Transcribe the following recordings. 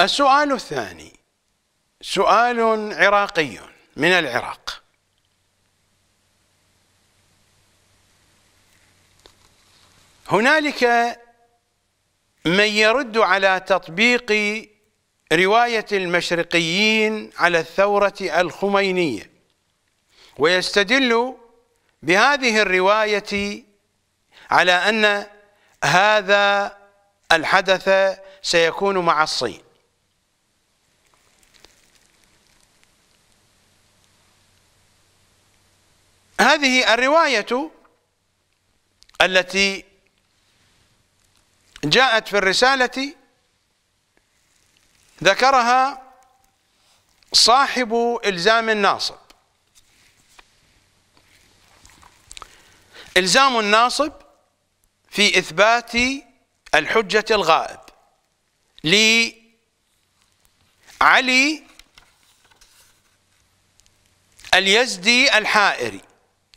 السؤال الثاني سؤال عراقي من العراق هنالك من يرد على تطبيق رواية المشرقيين على الثورة الخمينية ويستدل بهذه الرواية على أن هذا الحدث سيكون مع الصين هذه الرواية التي جاءت في الرسالة ذكرها صاحب إلزام الناصب إلزام الناصب في إثبات الحجة الغائب لعلي اليزدي الحائري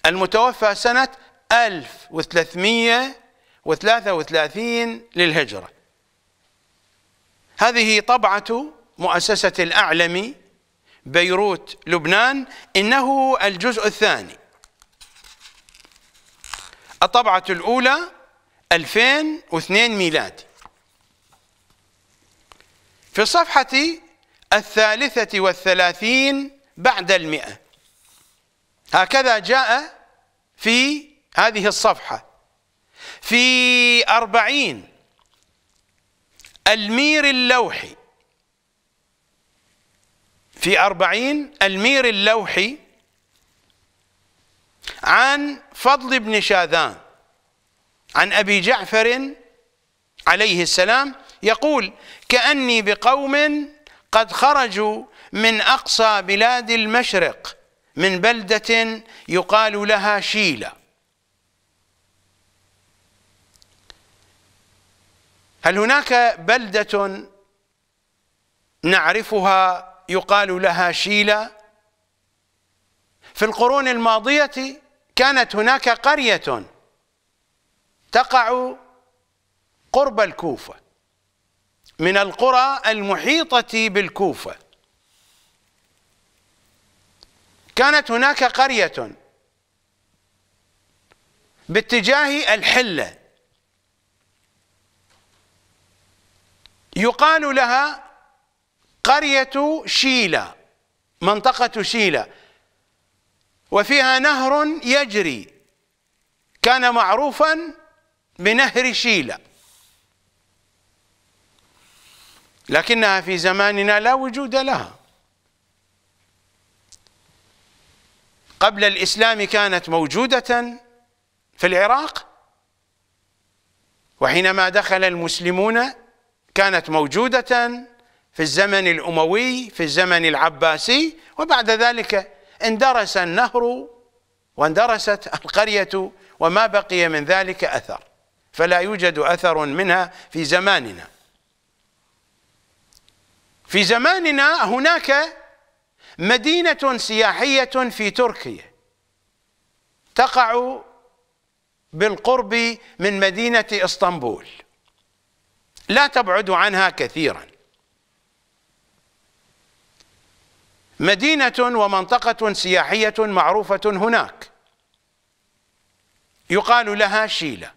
المتوفى سنة 1333 للهجرة هذه طبعة مؤسسة الأعلم بيروت لبنان إنه الجزء الثاني الطبعة الأولى 2002 ميلادي في الصفحة الثالثة والثلاثين بعد المئة هكذا جاء في هذه الصفحة في أربعين المير اللوحي في أربعين المير اللوحي عن فضل بن شاذان عن أبي جعفر عليه السلام يقول كأني بقوم قد خرجوا من أقصى بلاد المشرق من بلدة يقال لها شيلة هل هناك بلدة نعرفها يقال لها شيلة في القرون الماضية كانت هناك قرية تقع قرب الكوفة من القرى المحيطة بالكوفة كانت هناك قرية باتجاه الحلة يقال لها قرية شيلة منطقة شيلة وفيها نهر يجري كان معروفا بنهر شيلة لكنها في زماننا لا وجود لها قبل الإسلام كانت موجودة في العراق وحينما دخل المسلمون كانت موجودة في الزمن الأموي في الزمن العباسي وبعد ذلك اندرس النهر واندرست القرية وما بقي من ذلك أثر فلا يوجد أثر منها في زماننا في زماننا هناك مدينة سياحية في تركيا تقع بالقرب من مدينة اسطنبول لا تبعد عنها كثيرا مدينة ومنطقة سياحية معروفة هناك يقال لها شيلة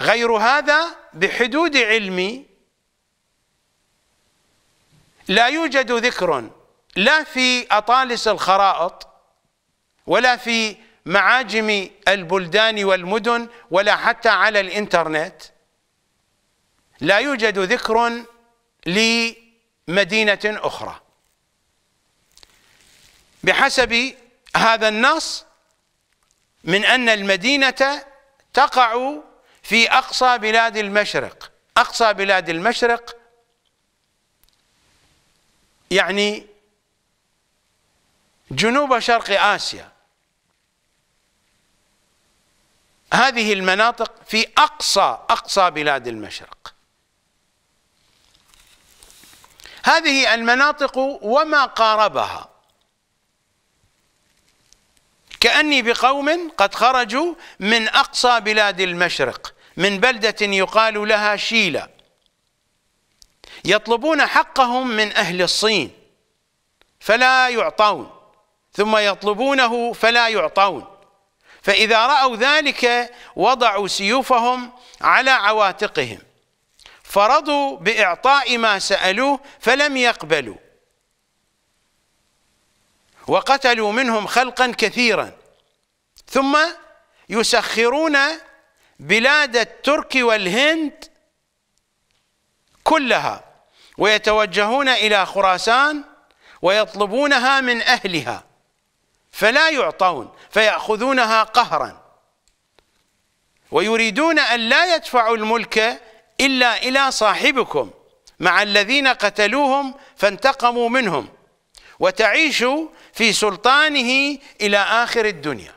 غير هذا بحدود علمي لا يوجد ذكر لا في أطالس الخرائط ولا في معاجم البلدان والمدن ولا حتى على الإنترنت لا يوجد ذكر لمدينة أخرى بحسب هذا النص من أن المدينة تقع في أقصى بلاد المشرق أقصى بلاد المشرق يعني جنوب شرق آسيا هذه المناطق في أقصى أقصى بلاد المشرق هذه المناطق وما قاربها كأني بقوم قد خرجوا من أقصى بلاد المشرق من بلدة يقال لها شيلة يطلبون حقهم من أهل الصين فلا يعطون ثم يطلبونه فلا يعطون فإذا رأوا ذلك وضعوا سيوفهم على عواتقهم فرضوا بإعطاء ما سألوه فلم يقبلوا وقتلوا منهم خلقا كثيرا ثم يسخرون بلاد الترك والهند كلها ويتوجهون إلى خراسان ويطلبونها من أهلها فلا يعطون فيأخذونها قهرا ويريدون أن لا يدفعوا الملك إلا إلى صاحبكم مع الذين قتلوهم فانتقموا منهم وتعيش في سلطانه إلى آخر الدنيا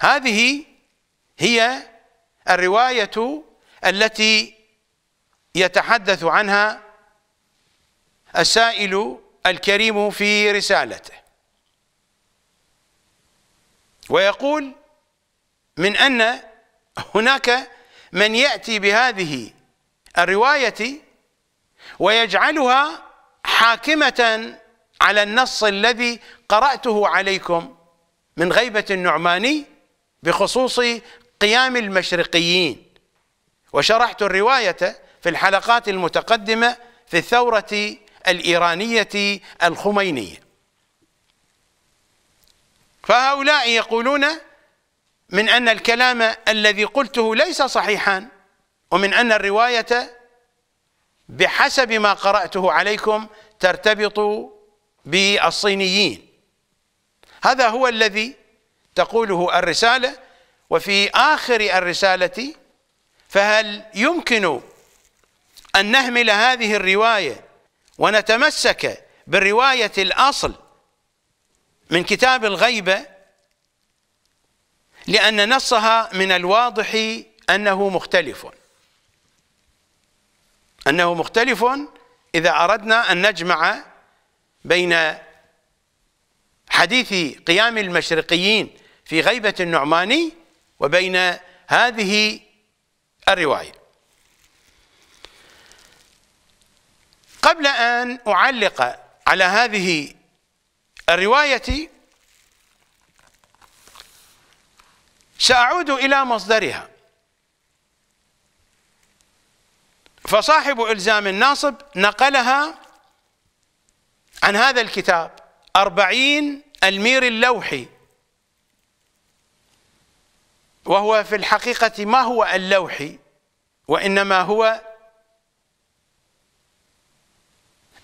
هذه هي الرواية التي يتحدث عنها السائل الكريم في رسالته ويقول من أن هناك من يأتي بهذه الرواية ويجعلها حاكمة على النص الذي قرأته عليكم من غيبة النعماني بخصوص قيام المشرقيين وشرحت الرواية في الحلقات المتقدمة في الثورة الإيرانية الخمينية فهؤلاء يقولون من أن الكلام الذي قلته ليس صحيحا ومن أن الرواية بحسب ما قرأته عليكم ترتبط بالصينيين هذا هو الذي تقوله الرسالة وفي آخر الرسالة فهل يمكن أن نهمل هذه الرواية ونتمسك بالرواية الأصل من كتاب الغيبة لأن نصها من الواضح أنه مختلف أنه مختلف إذا أردنا أن نجمع بين حديث قيام المشرقيين في غيبة النعماني وبين هذه الرواية قبل أن أعلق على هذه الرواية سأعود إلى مصدرها فصاحب إلزام الناصب نقلها عن هذا الكتاب أربعين المير اللوحي وهو في الحقيقة ما هو اللوحي وإنما هو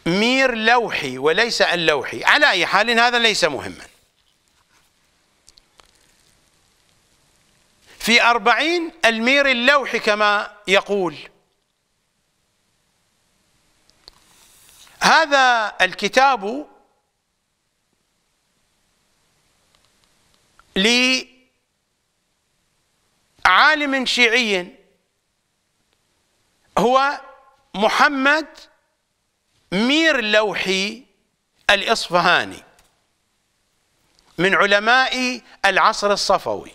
مير لوحي وليس اللوحي على أي حال هذا ليس مهما في أربعين المير اللوحي كما يقول هذا الكتاب لعالم شيعي هو محمد مير لوحي الإصفهاني من علماء العصر الصفوي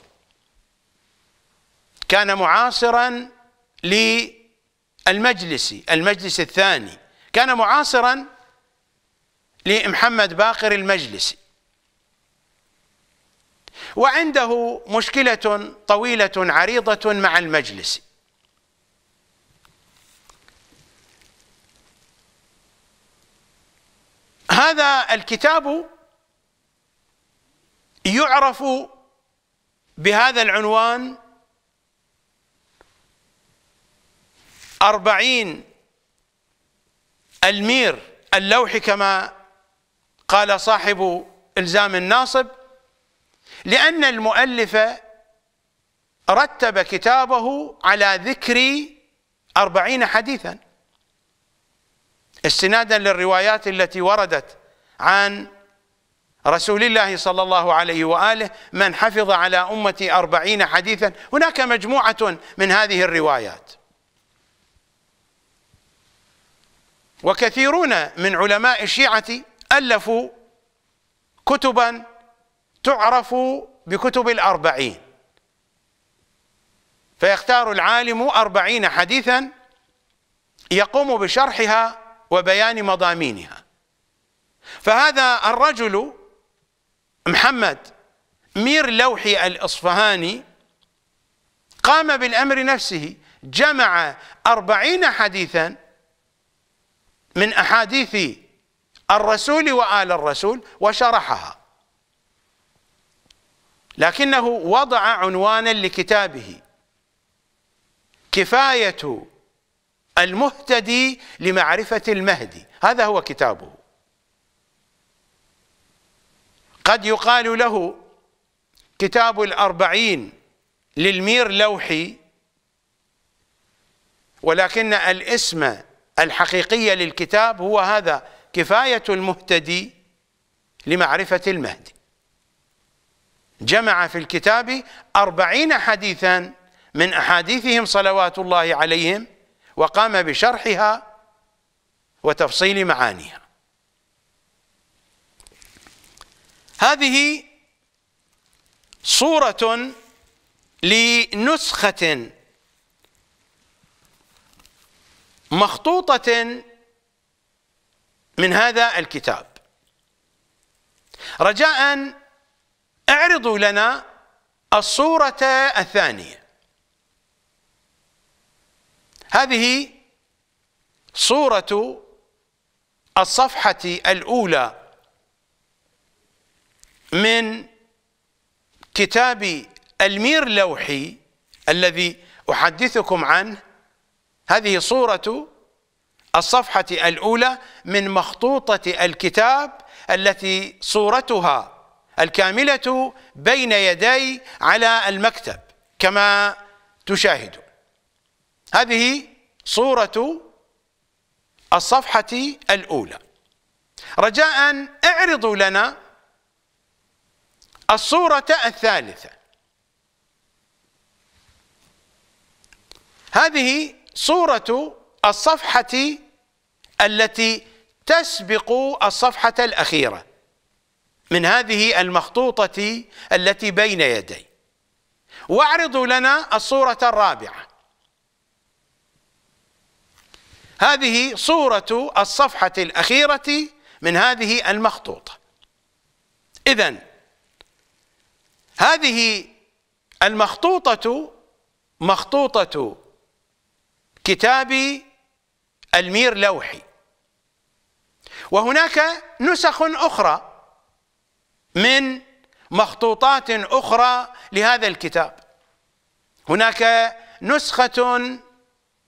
كان معاصرا للمجلسي المجلس الثاني كان معاصرا لمحمد باقر المجلسي وعنده مشكلة طويلة عريضة مع المجلسي هذا الكتاب يعرف بهذا العنوان أربعين المير اللوح كما قال صاحب إلزام الناصب لأن المؤلف رتب كتابه على ذكر أربعين حديثاً استنادا للروايات التي وردت عن رسول الله صلى الله عليه وآله من حفظ على أمتي أربعين حديثا هناك مجموعة من هذه الروايات وكثيرون من علماء الشيعة ألفوا كتبا تعرف بكتب الأربعين فيختار العالم أربعين حديثا يقوم بشرحها وبيان مضامينها فهذا الرجل محمد مير لوحي الإصفهاني قام بالأمر نفسه جمع أربعين حديثا من أحاديث الرسول وآل الرسول وشرحها لكنه وضع عنوانا لكتابه كفاية المهتدي لمعرفة المهدي هذا هو كتابه قد يقال له كتاب الأربعين للمير لوحي ولكن الاسم الحقيقي للكتاب هو هذا كفاية المهتدي لمعرفة المهدي جمع في الكتاب أربعين حديثا من أحاديثهم صلوات الله عليهم وقام بشرحها وتفصيل معانيها هذه صورة لنسخة مخطوطة من هذا الكتاب رجاء اعرضوا لنا الصورة الثانية هذه صورة الصفحة الأولى من كتاب المير لوحي الذي أحدثكم عنه هذه صورة الصفحة الأولى من مخطوطة الكتاب التي صورتها الكاملة بين يدي على المكتب كما تشاهدون هذه صورة الصفحة الأولى رجاء اعرضوا لنا الصورة الثالثة هذه صورة الصفحة التي تسبق الصفحة الأخيرة من هذه المخطوطة التي بين يدي واعرضوا لنا الصورة الرابعة هذه صورة الصفحة الأخيرة من هذه المخطوطة إذا هذه المخطوطة مخطوطة كتاب المير لوحي وهناك نسخ أخرى من مخطوطات أخرى لهذا الكتاب هناك نسخة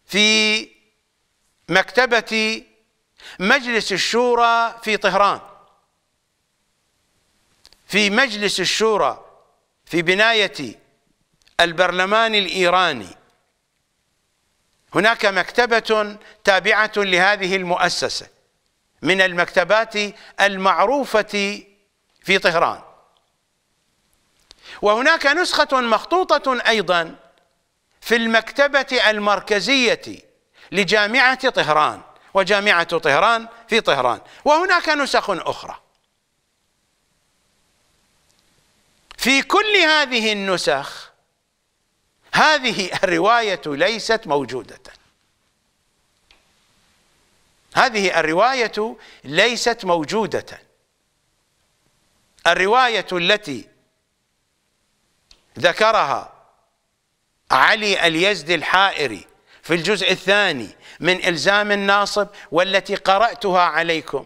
في مكتبة مجلس الشورى في طهران في مجلس الشورى في بناية البرلمان الإيراني هناك مكتبة تابعة لهذه المؤسسة من المكتبات المعروفة في طهران وهناك نسخة مخطوطة أيضا في المكتبة المركزية لجامعة طهران وجامعة طهران في طهران وهناك نسخ أخرى في كل هذه النسخ هذه الرواية ليست موجودة هذه الرواية ليست موجودة الرواية التي ذكرها علي اليزد الحائري في الجزء الثاني من إلزام الناصب والتي قرأتها عليكم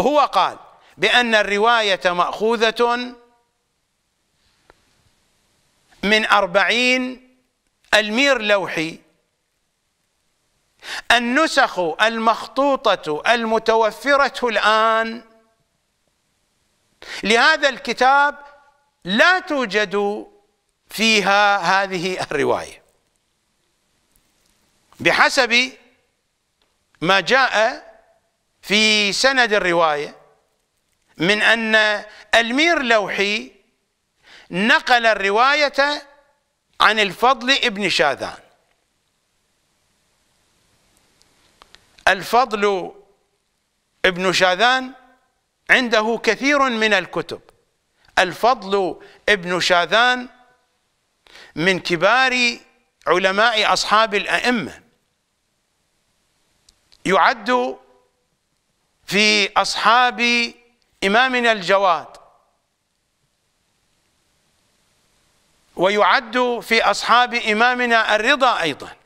هو قال بأن الرواية مأخوذة من أربعين المير لوحي النسخ المخطوطة المتوفرة الآن لهذا الكتاب لا توجد فيها هذه الروايه بحسب ما جاء في سند الرواية من أن المير لوحي نقل الرواية عن الفضل ابن شاذان الفضل ابن شاذان عنده كثير من الكتب الفضل ابن شاذان من كبار علماء أصحاب الأئمة يعد في أصحاب إمامنا الجواد ويعد في أصحاب إمامنا الرضا أيضا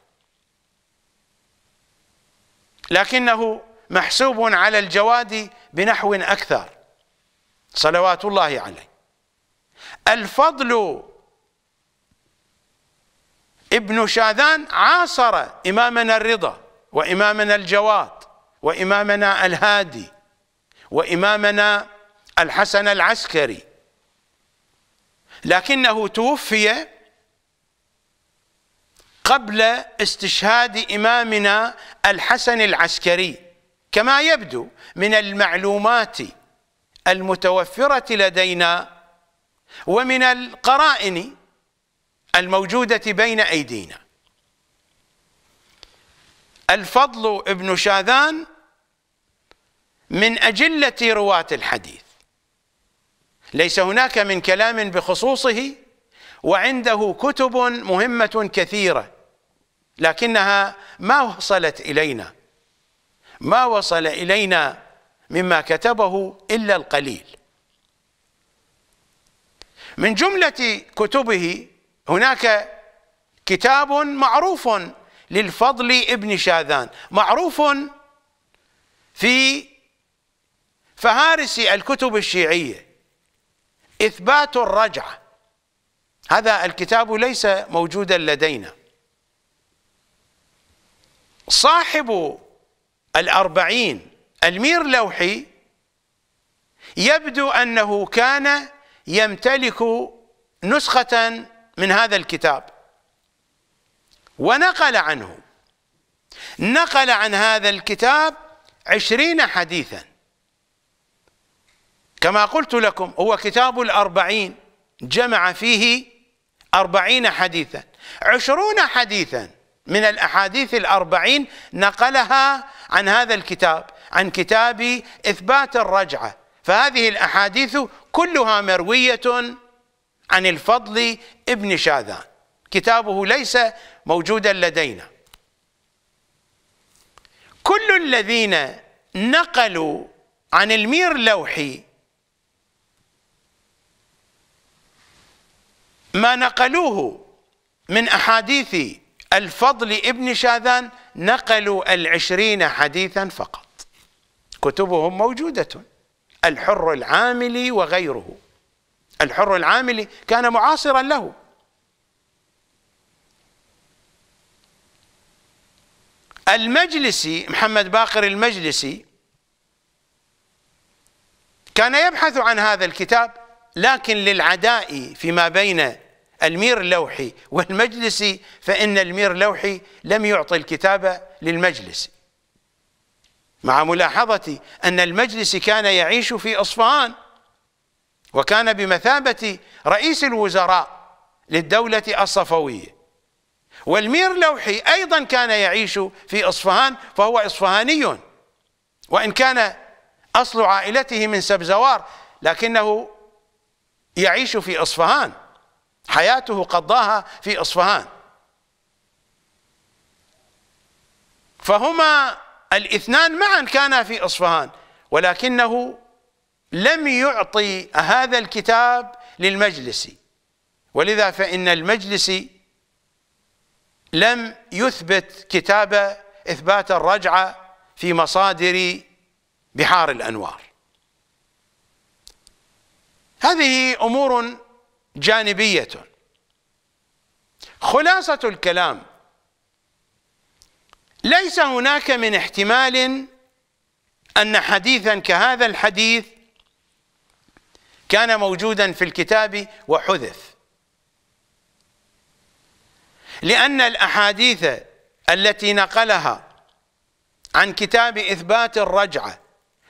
لكنه محسوب على الجواد بنحو أكثر صلوات الله عليه الفضل ابن شاذان عاصر إمامنا الرضا وإمامنا الجواد وإمامنا الهادي وإمامنا الحسن العسكري لكنه توفي قبل استشهاد إمامنا الحسن العسكري كما يبدو من المعلومات المتوفرة لدينا ومن القرائن الموجودة بين أيدينا الفضل ابن شاذان من أجلة رواة الحديث ليس هناك من كلام بخصوصه وعنده كتب مهمة كثيرة لكنها ما وصلت إلينا ما وصل إلينا مما كتبه إلا القليل من جملة كتبه هناك كتاب معروف للفضل ابن شاذان معروف في فهارس الكتب الشيعية إثبات الرجعة هذا الكتاب ليس موجودا لدينا صاحب الأربعين المير لوحي يبدو أنه كان يمتلك نسخة من هذا الكتاب ونقل عنه نقل عن هذا الكتاب عشرين حديثا كما قلت لكم هو كتاب الأربعين جمع فيه أربعين حديثا عشرون حديثا من الأحاديث الأربعين نقلها عن هذا الكتاب عن كتاب إثبات الرجعة فهذه الأحاديث كلها مروية عن الفضل ابن شاذان كتابه ليس موجودا لدينا كل الذين نقلوا عن المير لوحي ما نقلوه من أحاديث الفضل ابن شاذان نقلوا العشرين حديثا فقط كتبهم موجودة الحر العاملي وغيره الحر العاملي كان معاصرا له المجلسي محمد باقر المجلسي كان يبحث عن هذا الكتاب لكن للعداء فيما بين المير اللوحي والمجلسي فإن المير اللوحي لم يعطي الكتاب للمجلسي مع ملاحظة أن المجلسي كان يعيش في أصفهان وكان بمثابة رئيس الوزراء للدولة الصفوية والمير لوحي أيضا كان يعيش في إصفهان فهو إصفهاني وإن كان أصل عائلته من سبزوار لكنه يعيش في إصفهان حياته قضاها في إصفهان فهما الاثنان معا كانا في إصفهان ولكنه لم يعطي هذا الكتاب للمجلس ولذا فإن المجلسي لم يثبت كتابه إثبات الرجعة في مصادر بحار الأنوار هذه أمور جانبية خلاصة الكلام ليس هناك من احتمال أن حديثا كهذا الحديث كان موجودا في الكتاب وحذف لأن الأحاديث التي نقلها عن كتاب إثبات الرجعة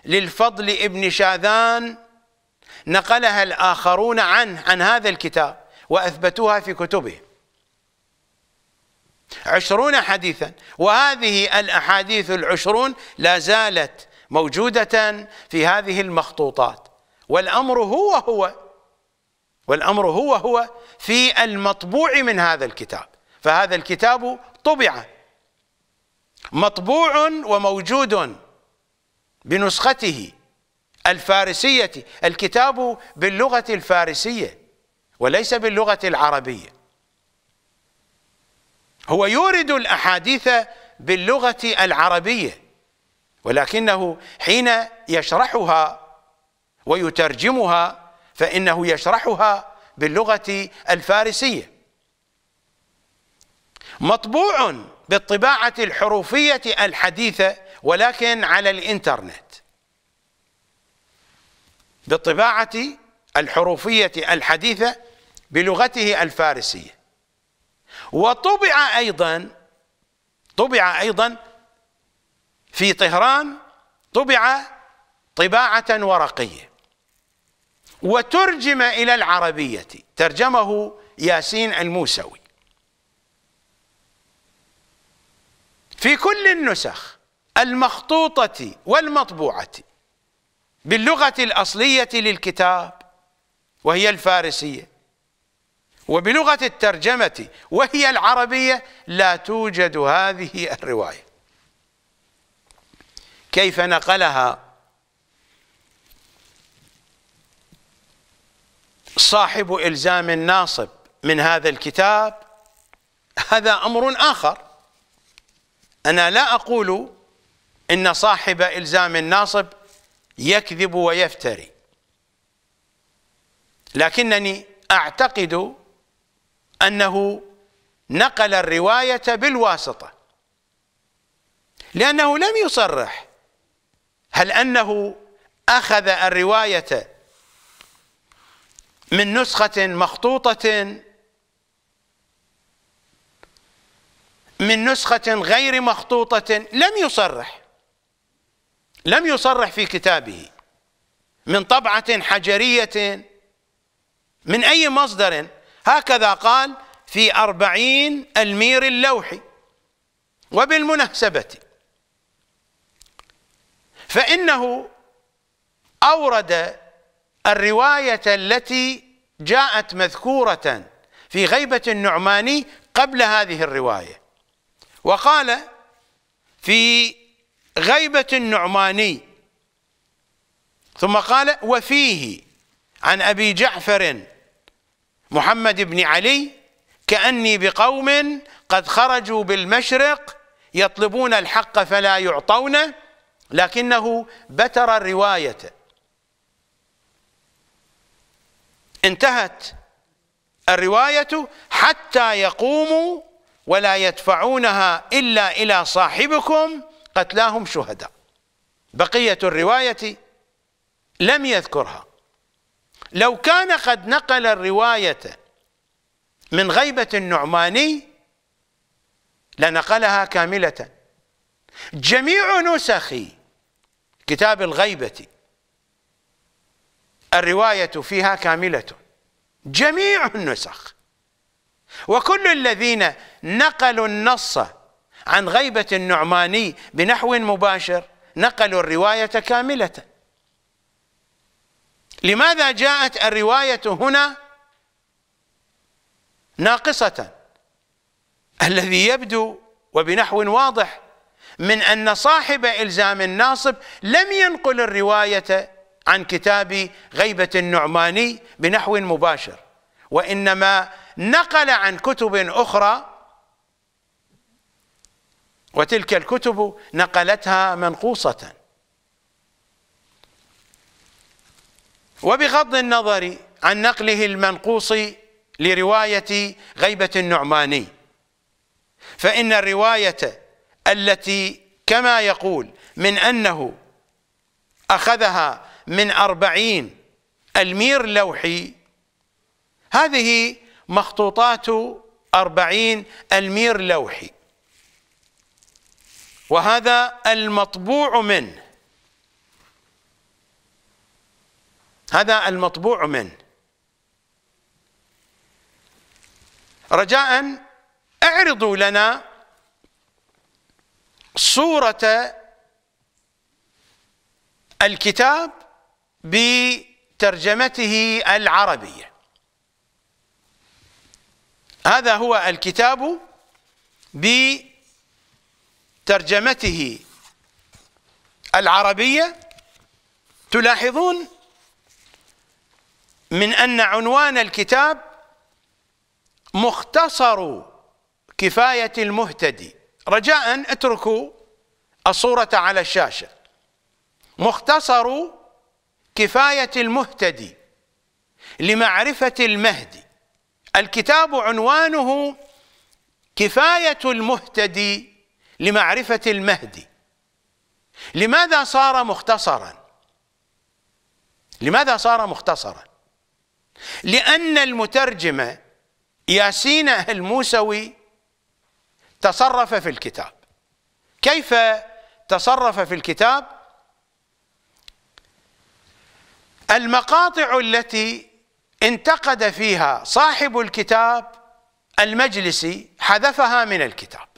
للفضل ابن شاذان نقلها الآخرون عنه عن هذا الكتاب وأثبتوها في كتبهم عشرون حديثا وهذه الأحاديث العشرون لا زالت موجودة في هذه المخطوطات والأمر هو هو والأمر هو هو في المطبوع من هذا الكتاب فهذا الكتاب طبع مطبوع وموجود بنسخته الفارسية الكتاب باللغة الفارسية وليس باللغة العربية هو يورد الأحاديث باللغة العربية ولكنه حين يشرحها ويترجمها فإنه يشرحها باللغة الفارسية مطبوع بالطباعة الحروفية الحديثة ولكن على الإنترنت بالطباعة الحروفية الحديثة بلغته الفارسية وطبع أيضا طبع أيضا في طهران طبع طباعة ورقية وترجم إلى العربية ترجمه ياسين الموسوي في كل النسخ المخطوطة والمطبوعة باللغة الأصلية للكتاب وهي الفارسية وبلغة الترجمة وهي العربية لا توجد هذه الرواية كيف نقلها صاحب إلزام الناصب من هذا الكتاب هذا أمر آخر أنا لا أقول إن صاحب إلزام الناصب يكذب ويفتري لكنني أعتقد أنه نقل الرواية بالواسطة لأنه لم يصرح هل أنه أخذ الرواية من نسخة مخطوطة من نسخة غير مخطوطة لم يصرح لم يصرح في كتابه من طبعة حجرية من أي مصدر هكذا قال في أربعين المير اللوحي وبالمناسبة فإنه أورد الرواية التي جاءت مذكورة في غيبة النعماني قبل هذه الرواية وقال في غيبة النعماني ثم قال وفيه عن أبي جعفر محمد بن علي كأني بقوم قد خرجوا بالمشرق يطلبون الحق فلا يعطونه لكنه بتر الرواية انتهت الرواية حتى يقوموا ولا يدفعونها إلا إلى صاحبكم قتلاهم شهداء بقية الرواية لم يذكرها لو كان قد نقل الرواية من غيبة النعماني لنقلها كاملة جميع نسخ كتاب الغيبة الرواية فيها كاملة جميع النسخ وكل الذين نقلوا النص عن غيبة النعماني بنحو مباشر نقلوا الرواية كاملة لماذا جاءت الرواية هنا ناقصة الذي يبدو وبنحو واضح من أن صاحب إلزام الناصب لم ينقل الرواية عن كتاب غيبة النعماني بنحو مباشر وإنما نقل عن كتب أخرى وتلك الكتب نقلتها منقوصة وبغض النظر عن نقله المنقوص لرواية غيبة النعماني فإن الرواية التي كما يقول من أنه أخذها من أربعين المير لوحي هذه مخطوطات أربعين المير لوحي وهذا المطبوع منه هذا المطبوع منه رجاء اعرضوا لنا صورة الكتاب بترجمته العربية هذا هو الكتاب بترجمته العربية تلاحظون من أن عنوان الكتاب مختصر كفاية المهتدي رجاء اتركوا الصورة على الشاشة مختصر كفاية المهتدي لمعرفة المهدي الكتاب عنوانه كفاية المهتدي لمعرفة المهدي لماذا صار مختصرا لماذا صار مختصرا لأن المترجمة ياسين الموسوي تصرف في الكتاب كيف تصرف في الكتاب المقاطع التي انتقد فيها صاحب الكتاب المجلسي حذفها من الكتاب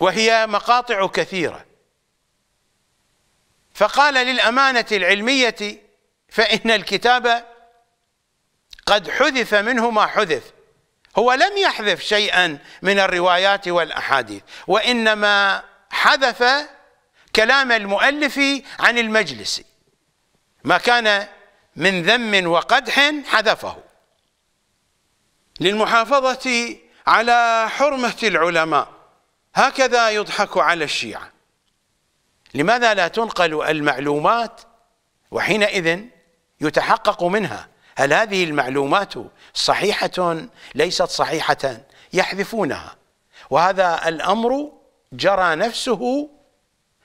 وهي مقاطع كثيرة فقال للأمانة العلمية فإن الكتاب قد حذف منه ما حذف هو لم يحذف شيئا من الروايات والأحاديث وإنما حذف كلام المؤلف عن المجلس ما كان من ذم وقدح حذفه للمحافظة على حرمة العلماء هكذا يضحك على الشيعة لماذا لا تنقل المعلومات وحينئذ يتحقق منها هل هذه المعلومات صحيحة ليست صحيحة يحذفونها وهذا الأمر جرى نفسه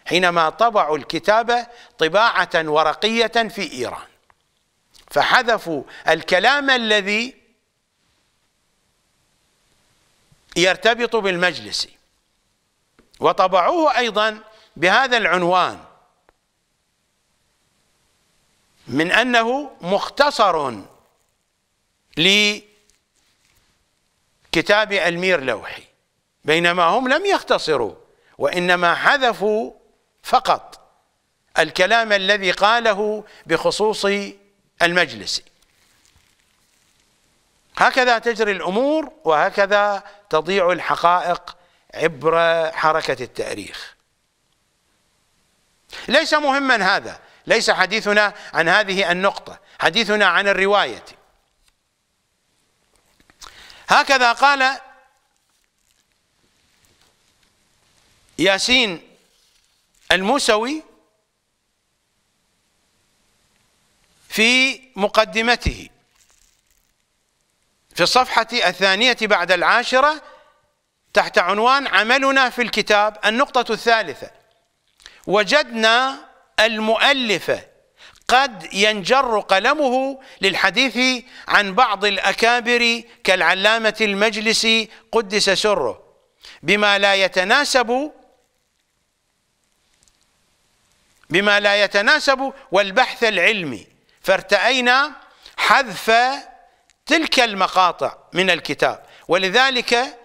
حينما طبعوا الكتابة طباعة ورقية في إيران فحذفوا الكلام الذي يرتبط بالمجلس وطبعوه أيضا بهذا العنوان من أنه مختصر لكتاب المير لوحي بينما هم لم يختصروا وإنما حذفوا فقط الكلام الذي قاله بخصوص المجلسي هكذا تجري الامور وهكذا تضيع الحقائق عبر حركه التاريخ ليس مهما هذا ليس حديثنا عن هذه النقطه حديثنا عن الروايه هكذا قال ياسين الموسوي في مقدمته في الصفحة الثانية بعد العاشرة تحت عنوان عملنا في الكتاب النقطة الثالثة وجدنا المؤلف قد ينجر قلمه للحديث عن بعض الأكابر كالعلامة المجلس قدس سره بما لا يتناسب بما لا يتناسب والبحث العلمي فارتأينا حذف تلك المقاطع من الكتاب ولذلك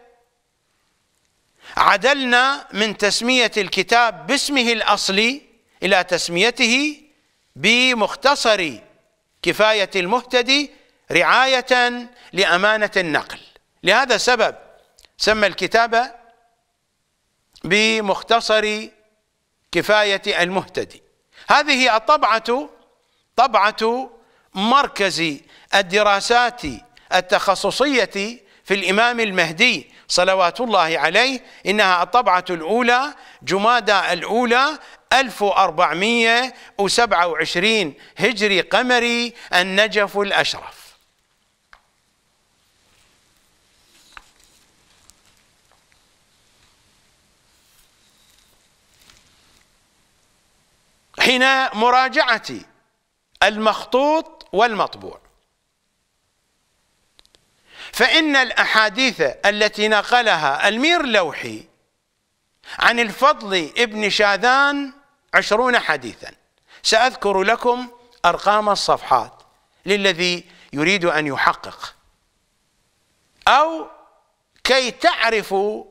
عدلنا من تسمية الكتاب باسمه الأصلي إلى تسميته بمختصر كفاية المهتدي رعاية لأمانة النقل لهذا السبب سمى الكتاب بمختصر كفاية المهتدي هذه الطبعة طبعة مركز الدراسات التخصصية في الإمام المهدي صلوات الله عليه إنها الطبعة الأولى جمادى الأولى 1427 هجري قمري النجف الأشرف حين مراجعتي المخطوط والمطبوع فإن الأحاديث التي نقلها المير لوحي عن الفضل ابن شاذان عشرون حديثا سأذكر لكم أرقام الصفحات للذي يريد أن يحقق أو كي تعرفوا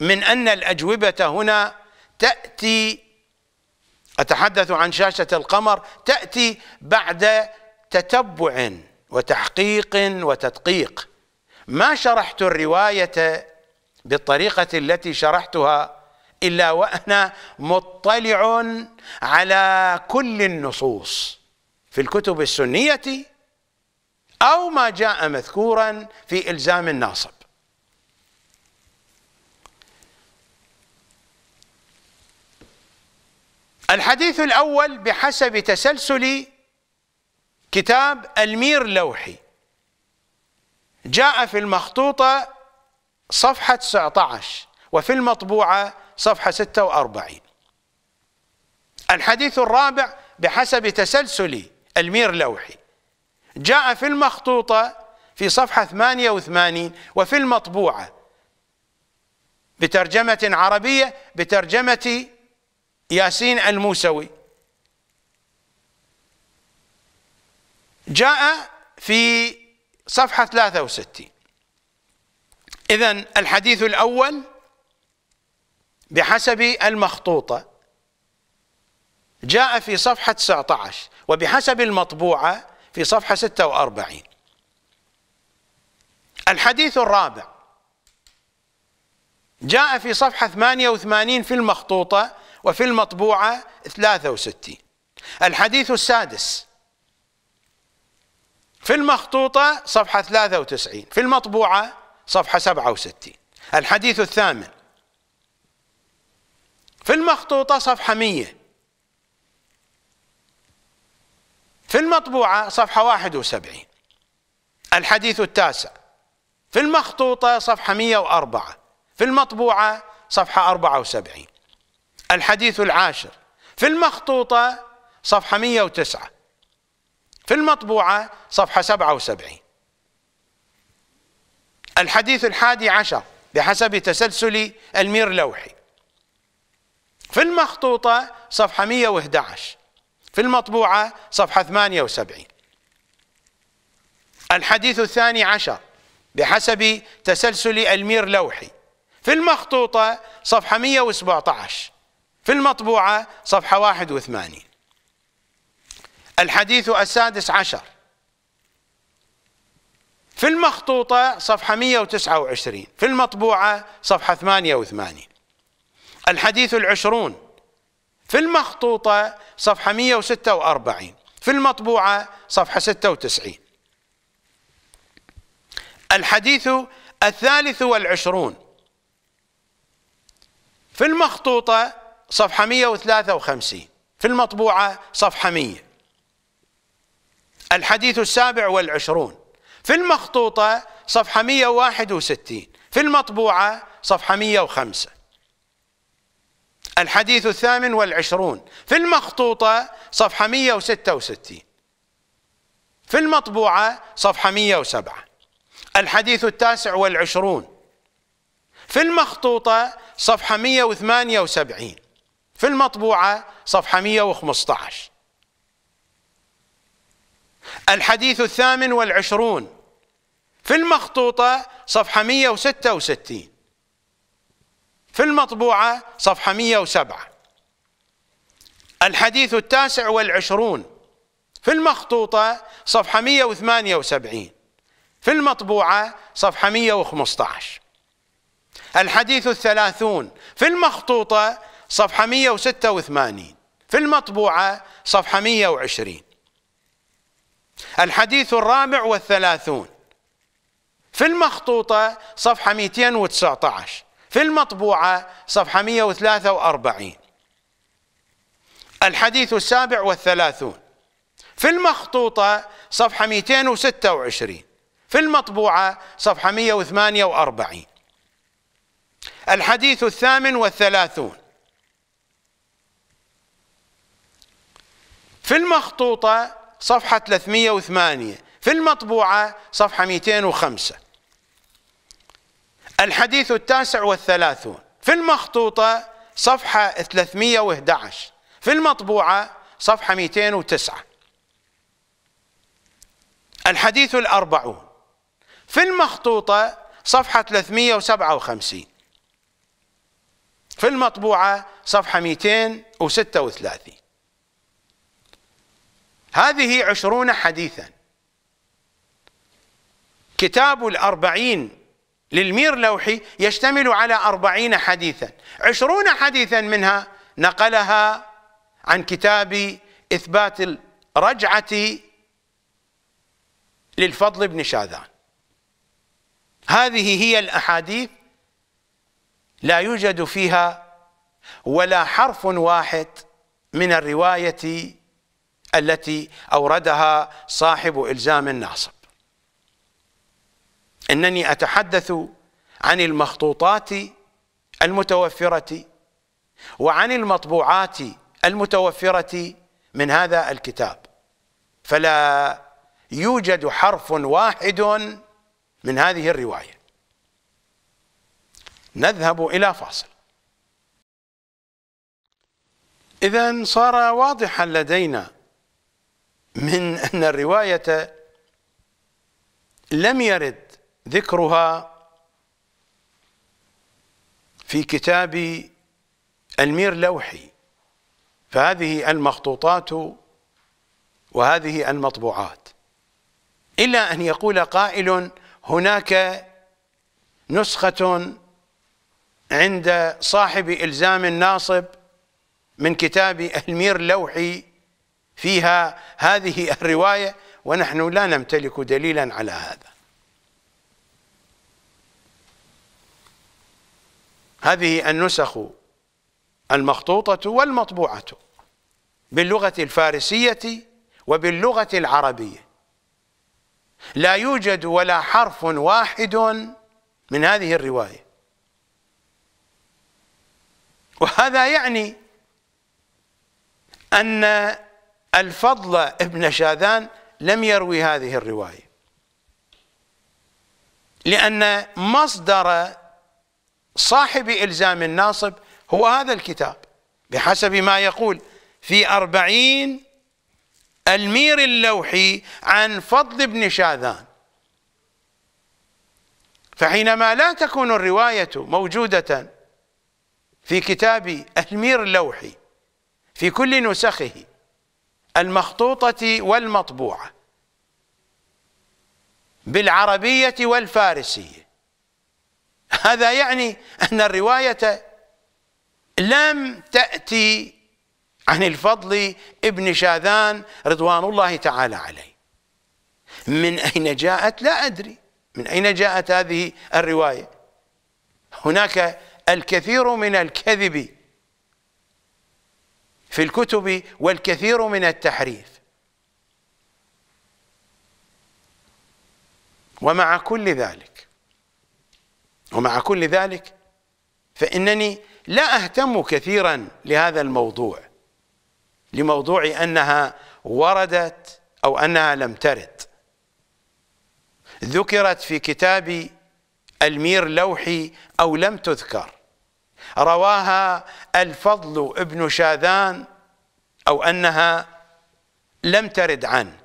من أن الأجوبة هنا تأتي أتحدث عن شاشة القمر تأتي بعد تتبع وتحقيق وتدقيق ما شرحت الرواية بالطريقة التي شرحتها إلا وأنا مطلع على كل النصوص في الكتب السنية أو ما جاء مذكورا في إلزام الناصب الحديث الأول بحسب تسلسل كتاب المير لوحي جاء في المخطوطة صفحة 19 وفي المطبوعة صفحة 46 الحديث الرابع بحسب تسلسل المير لوحي جاء في المخطوطة في صفحة 88 وفي المطبوعة بترجمة عربية بترجمة ياسين الموسوي جاء في صفحة 63 إذا الحديث الأول بحسب المخطوطة جاء في صفحة 19 وبحسب المطبوعة في صفحة 46 الحديث الرابع جاء في صفحة 88 في المخطوطة وفي المطبوعة 63 الحديث السادس في المخطوطة صفحة 93 في المطبوعة صفحة 67 الحديث الثامن في المخطوطة صفحة 100 في المطبوعة صفحة 71 الحديث التاسع في المخطوطة صفحة 104 في المطبوعة صفحة 74 الحديث العاشر في المخطوطة صفحة 109 في المطبوعة صفحة 77 الحديث الحادي عشر بحسب تسلسل المير لوحي في المخطوطة صفحة 111 في المطبوعة صفحة 78 الحديث الثاني عشر بحسب تسلسل المير لوحي في المخطوطة صفحة 117 في المطبوعة صفحة 81 الحديث السادس عشر في المخطوطة صفحة 129 في المطبوعة صفحة 88 الحديث العشرون في المخطوطة صفحة 146 في المطبوعة صفحة 96 الحديث الثالث والعشرون في المخطوطة صفحة 153 في المطبوعة صفحة 100 الحديث السابع والعشرون في المخطوطة صفحة 161 في المطبوعة صفحة 105 الحديث الثامن والعشرون في المخطوطة صفحة 166 في المطبوعة صفحة 107 الحديث التاسع والعشرون في المخطوطة صفحة 178 في المطبوعة صفحة 115 الحديث الثامن والعشرون في المخطوطة صفحة 166 في المطبوعة صفحة 107 الحديث التاسع والعشرون في المخطوطة صفحة 178 في المطبوعة صفحة 115 الحديث الثلاثون في المخطوطة صفحة 186 في المطبوعة صفحة 120 الحديث الرابع والثلاثون في المخطوطة صفحة 219 في المطبوعة صفحة 143 الحديث السابع والثلاثون في المخطوطة صفحة 226 في المطبوعة صفحة 148 الحديث الثامن والثلاثون في المخطوطة صفحة 308 في المطبوعة صفحة 205 الحديث التاسع والثلاثون في المخطوطة صفحة 311 في المطبوعة صفحة 209 الحديث الأربعون في المخطوطة صفحة 357 في المطبوعة صفحة 236 هذه عشرون حديثا كتاب الأربعين للمير لوحي يشتمل على أربعين حديثا عشرون حديثا منها نقلها عن كتاب إثبات الرجعة للفضل بن شاذان هذه هي الأحاديث لا يوجد فيها ولا حرف واحد من الرواية التي أوردها صاحب إلزام الناصب إنني أتحدث عن المخطوطات المتوفرة وعن المطبوعات المتوفرة من هذا الكتاب فلا يوجد حرف واحد من هذه الرواية نذهب إلى فاصل إذا صار واضحا لدينا من أن الرواية لم يرد ذكرها في كتاب المير لوحي فهذه المخطوطات وهذه المطبوعات إلا أن يقول قائل هناك نسخة عند صاحب إلزام الناصب من كتاب المير لوحي فيها هذه الرواية ونحن لا نمتلك دليلا على هذا هذه النسخ المخطوطة والمطبوعة باللغة الفارسية وباللغة العربية لا يوجد ولا حرف واحد من هذه الرواية وهذا يعني أن الفضل ابن شاذان لم يروي هذه الرواية لأن مصدر صاحب إلزام الناصب هو هذا الكتاب بحسب ما يقول في أربعين المير اللوحي عن فضل ابن شاذان فحينما لا تكون الرواية موجودة في كتاب المير اللوحي في كل نسخه المخطوطة والمطبوعة بالعربية والفارسية هذا يعني أن الرواية لم تأتي عن الفضل ابن شاذان رضوان الله تعالى عليه من أين جاءت لا أدري من أين جاءت هذه الرواية هناك الكثير من الكذب في الكتب والكثير من التحريف ومع كل ذلك ومع كل ذلك فإنني لا أهتم كثيرا لهذا الموضوع لموضوع أنها وردت أو أنها لم ترد ذكرت في كتاب المير لوحي أو لم تذكر رواها الفضل ابن شاذان أو أنها لم ترد عنه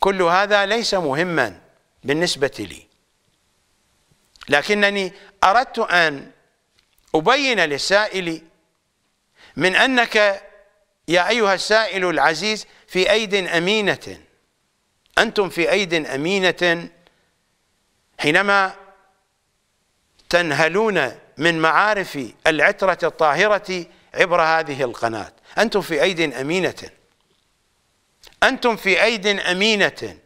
كل هذا ليس مهما بالنسبة لي لكنني أردت أن أبين للسائل من أنك يا أيها السائل العزيز في أيد أمينة أنتم في أيد أمينة حينما تنهلون من معارف العترة الطاهرة عبر هذه القناة أنتم في أيد أمينة أنتم في أيد أمينة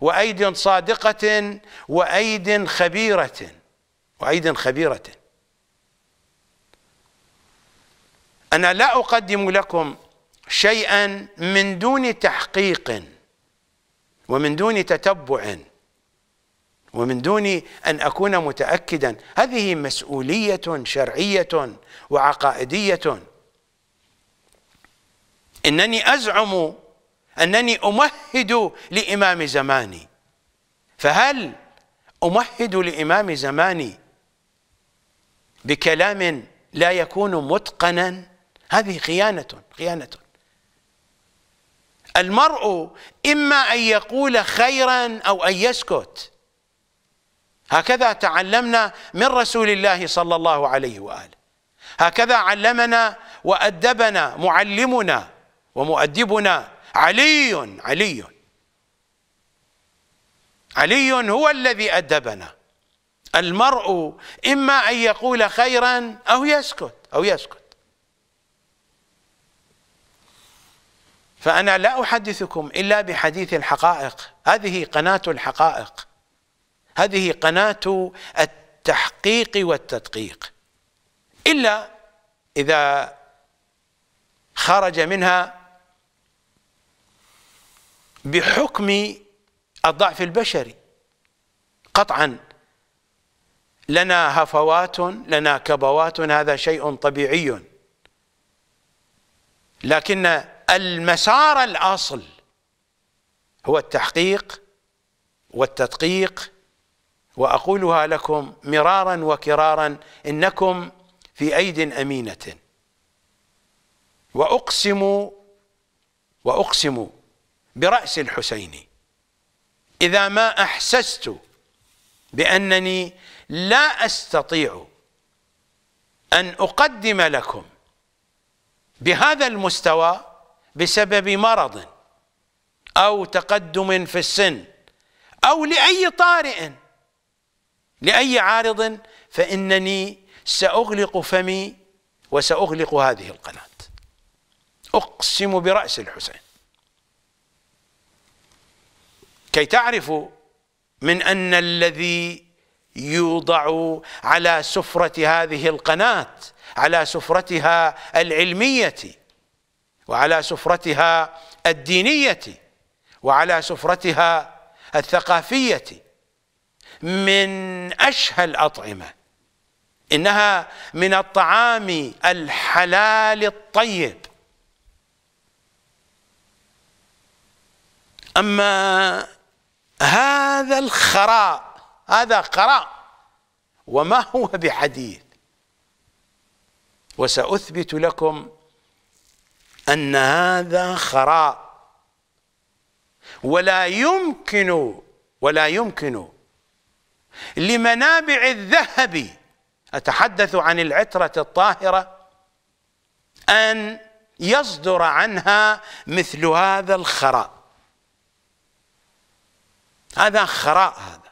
وأيد صادقة وأيد خبيرة وأيد خبيرة أنا لا أقدم لكم شيئا من دون تحقيق ومن دون تتبع ومن دون أن أكون متأكدا هذه مسؤولية شرعية وعقائدية إنني أزعم أنني أمهد لإمام زماني فهل أمهد لإمام زماني بكلام لا يكون متقنا هذه خيانة خيانة المرء إما أن يقول خيرا أو أن يسكت هكذا تعلمنا من رسول الله صلى الله عليه واله هكذا علمنا وادبنا معلمنا ومؤدبنا علي علي علي هو الذي ادبنا المرء اما ان يقول خيرا او يسكت او يسكت فانا لا احدثكم الا بحديث الحقائق هذه قناه الحقائق هذه قناة التحقيق والتدقيق إلا إذا خرج منها بحكم الضعف البشري قطعا لنا هفوات لنا كبوات هذا شيء طبيعي لكن المسار الأصل هو التحقيق والتدقيق واقولها لكم مرارا وكرارا انكم في ايد امينه واقسم واقسم براس الحسين اذا ما احسست بانني لا استطيع ان اقدم لكم بهذا المستوى بسبب مرض او تقدم في السن او لاي طارئ لأي عارض فإنني سأغلق فمي وسأغلق هذه القناة أقسم برأس الحسين كي تعرفوا من أن الذي يوضع على سفرة هذه القناة على سفرتها العلمية وعلى سفرتها الدينية وعلى سفرتها الثقافية من أشهى الأطعمة إنها من الطعام الحلال الطيب أما هذا الخراء هذا خراء وما هو بحديث وسأثبت لكم أن هذا خراء ولا يمكن ولا يمكن لمنابع الذهب أتحدث عن العترة الطاهرة أن يصدر عنها مثل هذا الخراء هذا خراء هذا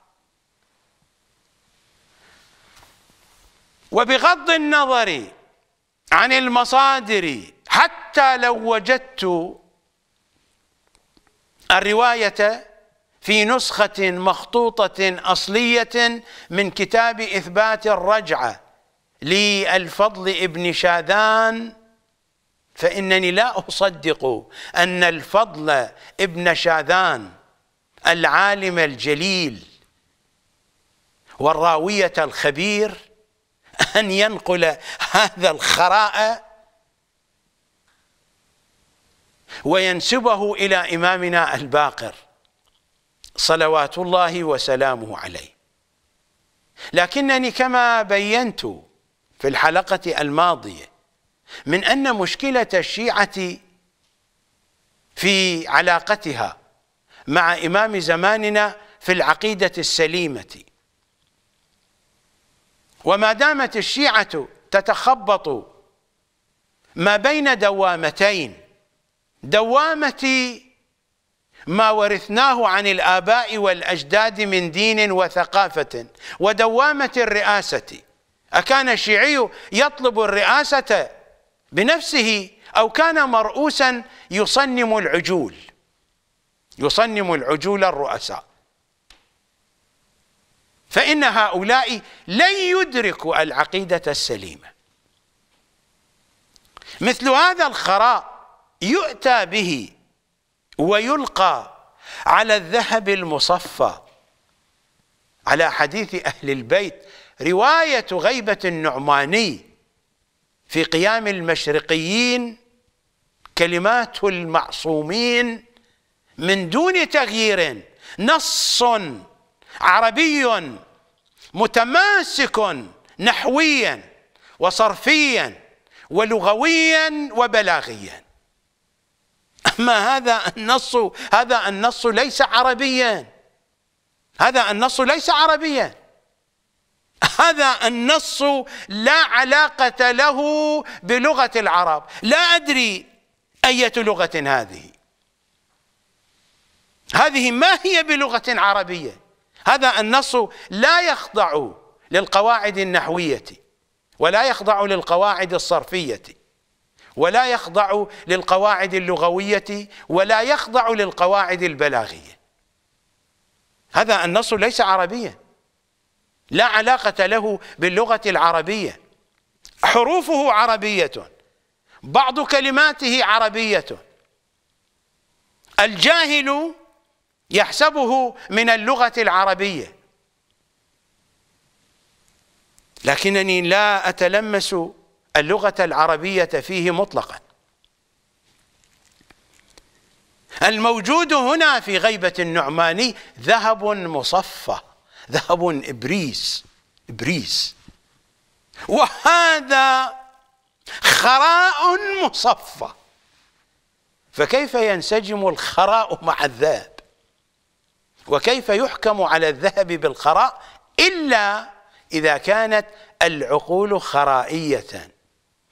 وبغض النظر عن المصادر حتى لو وجدت الرواية في نسخة مخطوطة أصلية من كتاب إثبات الرجعة للفضل ابن شاذان فإنني لا أصدق أن الفضل ابن شاذان العالم الجليل والراوية الخبير أن ينقل هذا الخراء وينسبه إلى إمامنا الباقر صلوات الله وسلامه عليه لكنني كما بينت في الحلقة الماضية من أن مشكلة الشيعة في علاقتها مع إمام زماننا في العقيدة السليمة وما دامت الشيعة تتخبط ما بين دوامتين دوامة ما ورثناه عن الآباء والأجداد من دين وثقافة ودوامة الرئاسة أكان الشيعي يطلب الرئاسة بنفسه أو كان مرؤوسا يصنم العجول يصنم العجول الرؤساء فإن هؤلاء لن يدركوا العقيدة السليمة مثل هذا الخراء يؤتى به ويلقى على الذهب المصفى على حديث أهل البيت رواية غيبة النعماني في قيام المشرقيين كلمات المعصومين من دون تغيير نص عربي متماسك نحويا وصرفيا ولغويا وبلاغيا أما هذا النص هذا النص ليس عربيا هذا النص ليس عربيا هذا النص لا علاقة له بلغة العرب لا أدري أية لغة هذه هذه ما هي بلغة عربية هذا النص لا يخضع للقواعد النحوية ولا يخضع للقواعد الصرفية ولا يخضع للقواعد اللغوية ولا يخضع للقواعد البلاغية هذا النص ليس عربيا لا علاقة له باللغة العربية حروفه عربية بعض كلماته عربية الجاهل يحسبه من اللغة العربية لكنني لا أتلمس اللغة العربية فيه مطلقا الموجود هنا في غيبة النعماني ذهب مصفى ذهب إبريس إبريس وهذا خراء مصفى فكيف ينسجم الخراء مع الذهب وكيف يحكم على الذهب بالخراء إلا إذا كانت العقول خرائية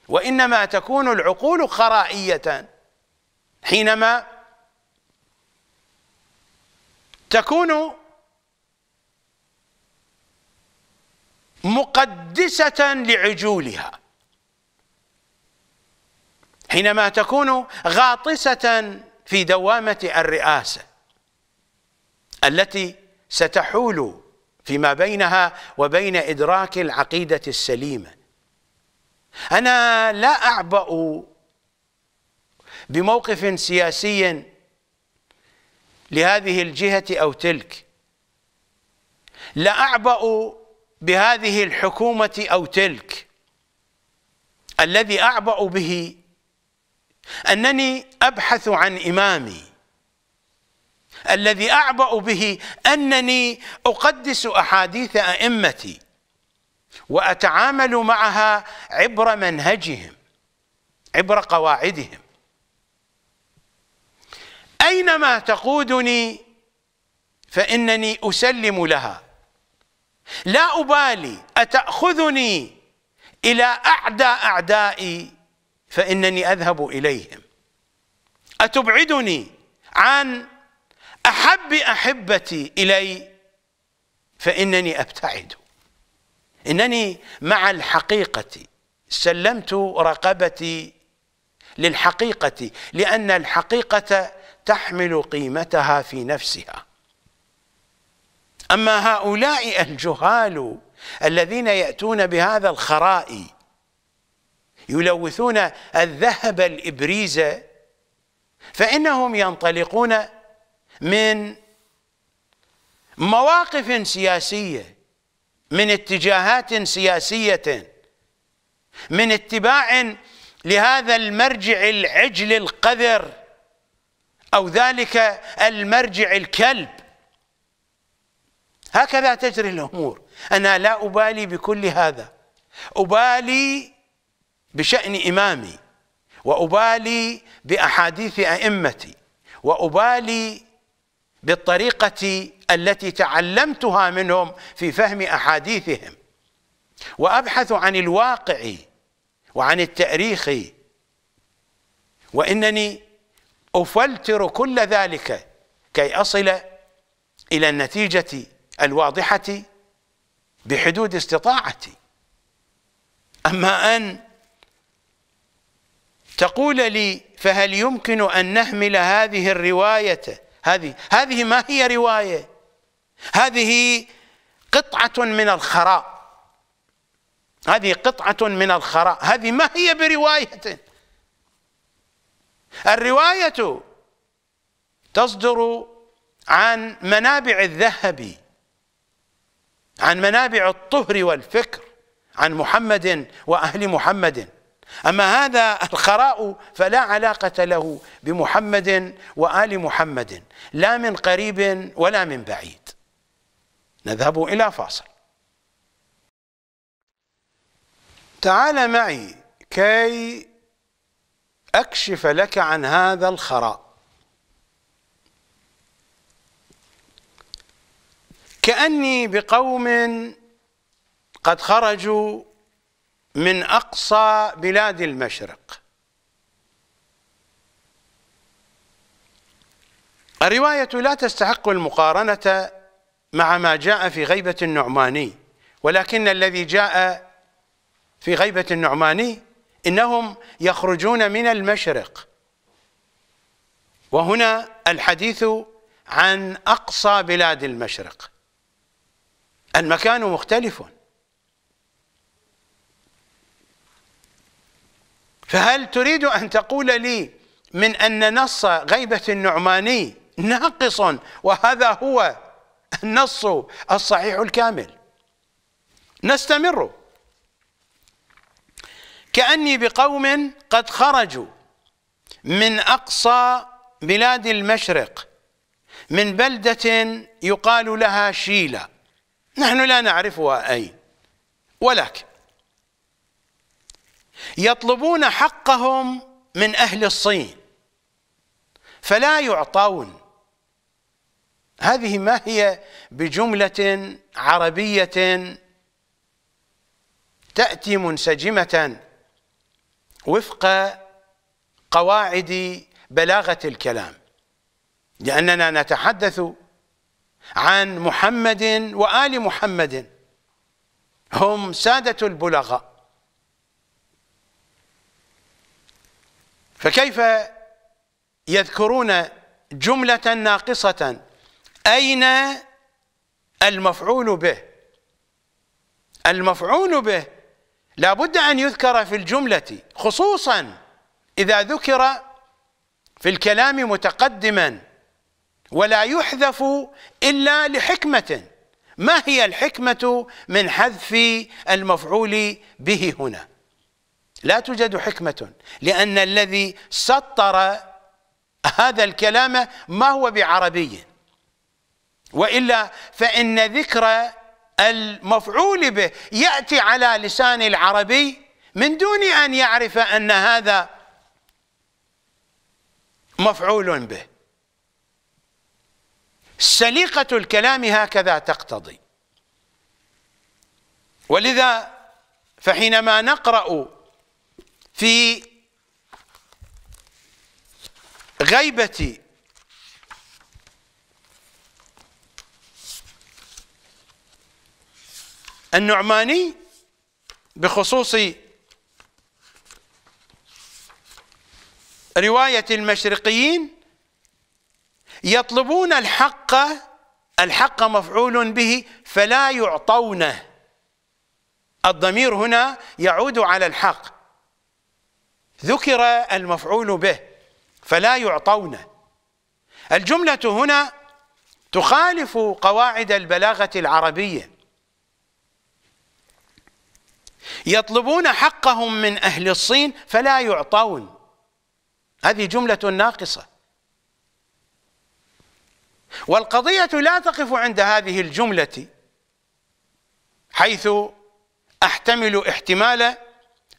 وإنما تكون العقول خرائية حينما تكون مقدسة لعجولها حينما تكون غاطسة في دوامة الرئاسة التي ستحول فيما بينها وبين إدراك العقيدة السليمة أنا لا أعبأ بموقف سياسي لهذه الجهة أو تلك لا أعبأ بهذه الحكومة أو تلك الذي أعبأ به أنني أبحث عن إمامي الذي أعبأ به أنني أقدس أحاديث أئمتي وأتعامل معها عبر منهجهم عبر قواعدهم أينما تقودني فإنني أسلم لها لا أبالي أتأخذني إلى أعدى أعدائي فإنني أذهب إليهم أتبعدني عن أحب أحبتي إلي فإنني أبتعد انني مع الحقيقه سلمت رقبتي للحقيقه لان الحقيقه تحمل قيمتها في نفسها اما هؤلاء الجهال الذين ياتون بهذا الخراء يلوثون الذهب الابريز فانهم ينطلقون من مواقف سياسيه من اتجاهات سياسية من اتباع لهذا المرجع العجل القذر أو ذلك المرجع الكلب هكذا تجري الأمور أنا لا أبالي بكل هذا أبالي بشأن إمامي وأبالي بأحاديث أئمتي وأبالي بالطريقة التي تعلمتها منهم في فهم أحاديثهم وأبحث عن الواقع وعن التاريخ وإنني أفلتر كل ذلك كي أصل إلى النتيجة الواضحة بحدود استطاعتي أما أن تقول لي فهل يمكن أن نهمل هذه الرواية هذه هذه ما هي رواية هذه قطعة من الخراء هذه قطعة من الخراء هذه ما هي برواية الرواية تصدر عن منابع الذهب عن منابع الطهر والفكر عن محمد وأهل محمد أما هذا الخراء فلا علاقة له بمحمد وآل محمد لا من قريب ولا من بعيد نذهب إلى فاصل تعال معي كي أكشف لك عن هذا الخراء كأني بقوم قد خرجوا من أقصى بلاد المشرق الرواية لا تستحق المقارنة مع ما جاء في غيبة النعماني ولكن الذي جاء في غيبة النعماني إنهم يخرجون من المشرق وهنا الحديث عن أقصى بلاد المشرق المكان مختلف فهل تريد أن تقول لي من أن نص غيبة النعماني ناقص وهذا هو النص الصحيح الكامل نستمر كأني بقوم قد خرجوا من أقصى بلاد المشرق من بلدة يقال لها شيلة نحن لا نعرفها أين ولكن يطلبون حقهم من اهل الصين فلا يعطون هذه ما هي بجمله عربيه تاتي منسجمه وفق قواعد بلاغه الكلام لاننا نتحدث عن محمد وال محمد هم ساده البلغاء فكيف يذكرون جملة ناقصة أين المفعول به المفعول به لا بد أن يذكر في الجملة خصوصا إذا ذكر في الكلام متقدما ولا يحذف إلا لحكمة ما هي الحكمة من حذف المفعول به هنا لا توجد حكمة لأن الذي سطر هذا الكلام ما هو بعربي وإلا فإن ذكر المفعول به يأتي على لسان العربي من دون أن يعرف أن هذا مفعول به سليقة الكلام هكذا تقتضي ولذا فحينما نقرأ في غيبة النعماني بخصوص رواية المشرقيين يطلبون الحق الحق مفعول به فلا يعطونه الضمير هنا يعود على الحق ذكر المفعول به فلا يعطون الجملة هنا تخالف قواعد البلاغة العربية يطلبون حقهم من أهل الصين فلا يعطون هذه جملة ناقصة والقضية لا تقف عند هذه الجملة حيث أحتمل احتمال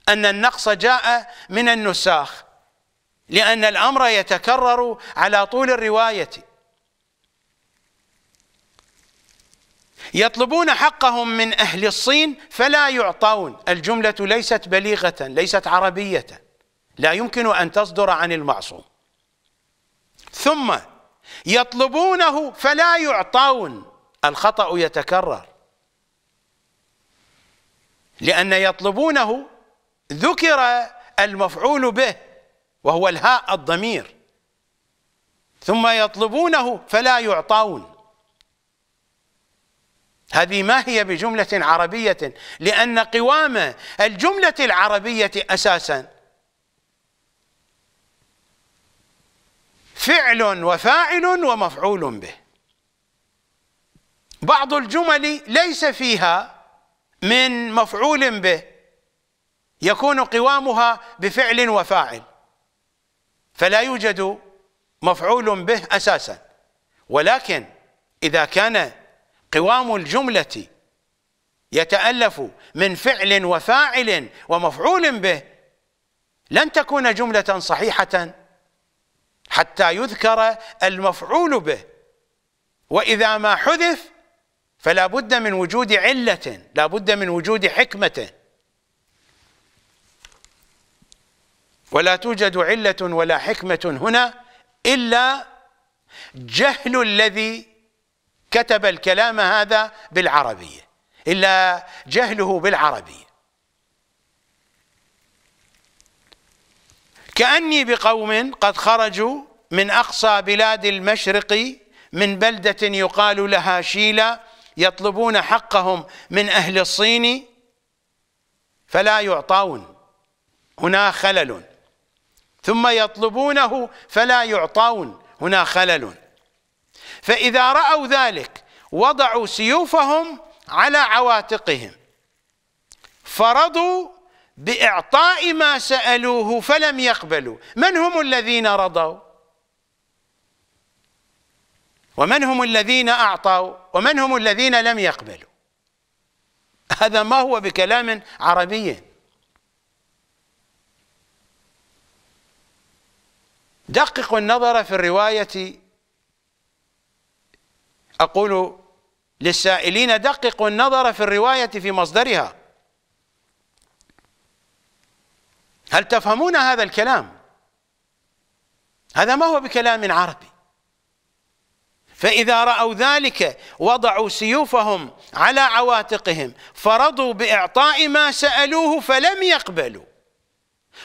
أن النقص جاء من النساخ لأن الأمر يتكرر على طول الرواية يطلبون حقهم من أهل الصين فلا يعطون الجملة ليست بليغة ليست عربية لا يمكن أن تصدر عن المعصوم ثم يطلبونه فلا يعطون الخطأ يتكرر لأن يطلبونه ذكر المفعول به وهو الهاء الضمير ثم يطلبونه فلا يعطون هذه ما هي بجملة عربية لأن قوام الجملة العربية أساسا فعل وفاعل ومفعول به بعض الجمل ليس فيها من مفعول به يكون قوامها بفعل وفاعل فلا يوجد مفعول به أساسا ولكن إذا كان قوام الجملة يتألف من فعل وفاعل ومفعول به لن تكون جملة صحيحة حتى يذكر المفعول به وإذا ما حذف فلا بد من وجود علة لا بد من وجود حكمة ولا توجد علة ولا حكمة هنا إلا جهل الذي كتب الكلام هذا بالعربية إلا جهله بالعربية كأني بقوم قد خرجوا من أقصى بلاد المشرق من بلدة يقال لها شيلا يطلبون حقهم من أهل الصين فلا يعطون هنا خلل ثم يطلبونه فلا يعطون هنا خلل فإذا رأوا ذلك وضعوا سيوفهم على عواتقهم فرضوا بإعطاء ما سألوه فلم يقبلوا من هم الذين رضوا ومن هم الذين أعطوا ومن هم الذين لم يقبلوا هذا ما هو بكلام عربي دققوا النظر في الرواية أقول للسائلين دققوا النظر في الرواية في مصدرها هل تفهمون هذا الكلام هذا ما هو بكلام عربي فإذا رأوا ذلك وضعوا سيوفهم على عواتقهم فرضوا بإعطاء ما سألوه فلم يقبلوا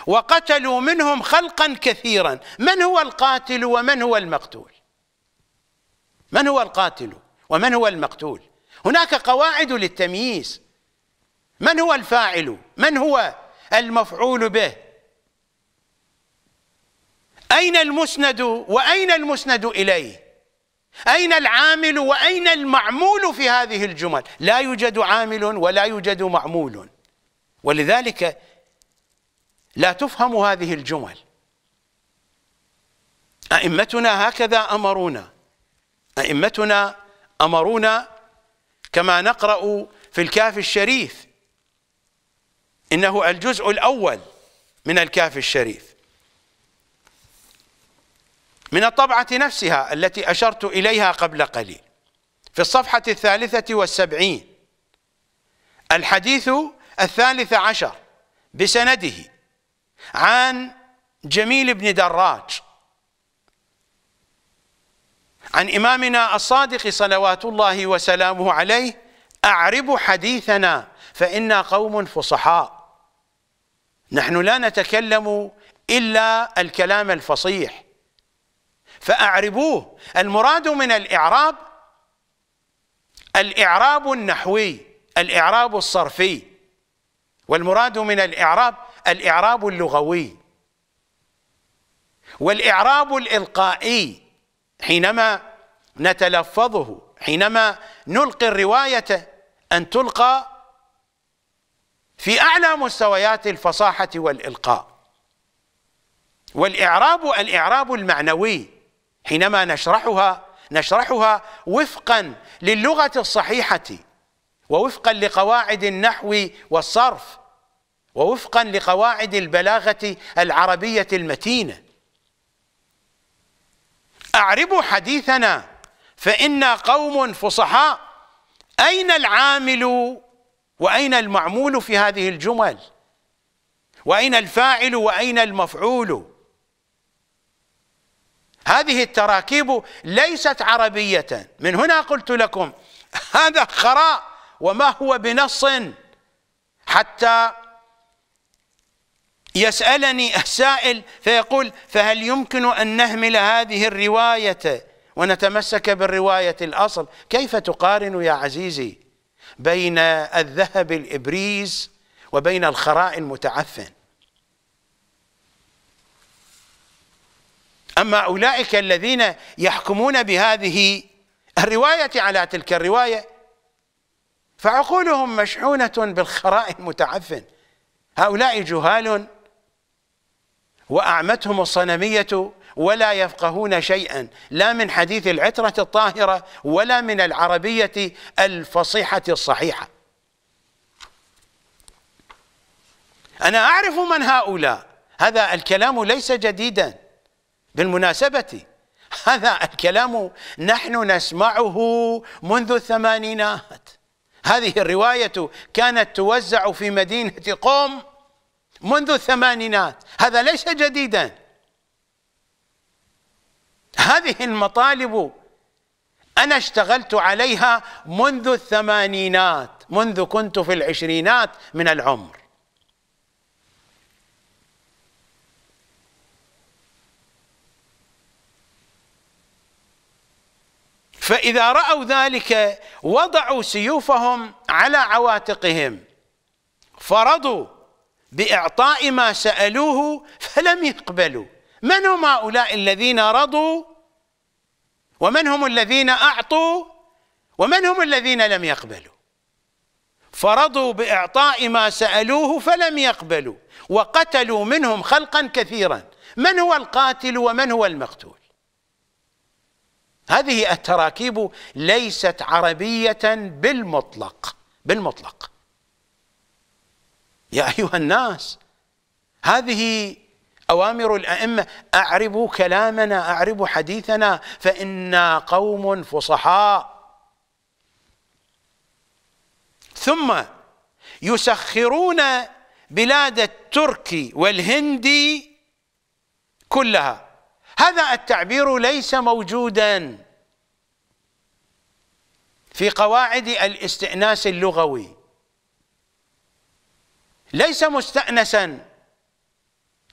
وقتلوا منهم خلقا كثيرا من هو القاتل ومن هو المقتول من هو القاتل ومن هو المقتول هناك قواعد للتمييز من هو الفاعل من هو المفعول به أين المسند وأين المسند إليه أين العامل وأين المعمول في هذه الجمل لا يوجد عامل ولا يوجد معمول ولذلك لا تفهم هذه الجمل أئمتنا هكذا أمرونا أئمتنا أمرونا كما نقرأ في الكاف الشريف إنه الجزء الأول من الكاف الشريف من الطبعة نفسها التي أشرت إليها قبل قليل في الصفحة الثالثة والسبعين الحديث الثالث عشر بسنده عن جميل بن دراج عن إمامنا الصادق صلوات الله وسلامه عليه أعرب حديثنا فإنا قوم فصحاء نحن لا نتكلم إلا الكلام الفصيح فأعربوه المراد من الإعراب الإعراب النحوي الإعراب الصرفي والمراد من الإعراب الإعراب اللغوي والإعراب الإلقائي حينما نتلفظه حينما نلقي الرواية أن تلقى في أعلى مستويات الفصاحة والإلقاء والإعراب الإعراب المعنوي حينما نشرحها نشرحها وفقا للغة الصحيحة ووفقا لقواعد النحو والصرف ووفقا لقواعد البلاغة العربية المتينة أعربوا حديثنا فإنا قوم فصحاء أين العامل وأين المعمول في هذه الجمل وأين الفاعل وأين المفعول هذه التراكيب ليست عربية من هنا قلت لكم هذا خراء وما هو بنص حتى يسألني السائل فيقول فهل يمكن أن نهمل هذه الرواية ونتمسك بالرواية الأصل كيف تقارن يا عزيزي بين الذهب الإبريز وبين الخراء المتعفن أما أولئك الذين يحكمون بهذه الرواية على تلك الرواية فعقولهم مشحونة بالخراء المتعفن هؤلاء جهال وأعمتهم الصنمية ولا يفقهون شيئا لا من حديث العترة الطاهرة ولا من العربية الفصيحة الصحيحة أنا أعرف من هؤلاء هذا الكلام ليس جديدا بالمناسبة هذا الكلام نحن نسمعه منذ الثمانينات هذه الرواية كانت توزع في مدينة قوم منذ الثمانينات هذا ليس جديدا هذه المطالب أنا اشتغلت عليها منذ الثمانينات منذ كنت في العشرينات من العمر فإذا رأوا ذلك وضعوا سيوفهم على عواتقهم فرضوا بإعطاء ما سألوه فلم يقبلوا من هم هؤلاء الذين رضوا ومن هم الذين أعطوا ومن هم الذين لم يقبلوا فرضوا بإعطاء ما سألوه فلم يقبلوا وقتلوا منهم خلقا كثيرا من هو القاتل ومن هو المقتول هذه التراكيب ليست عربية بالمطلق بالمطلق يا أيها الناس هذه أوامر الأئمة أعربوا كلامنا أعربوا حديثنا فإنا قوم فصحاء ثم يسخرون بلاد الترك والهندي كلها هذا التعبير ليس موجودا في قواعد الاستئناس اللغوي ليس مستأنسا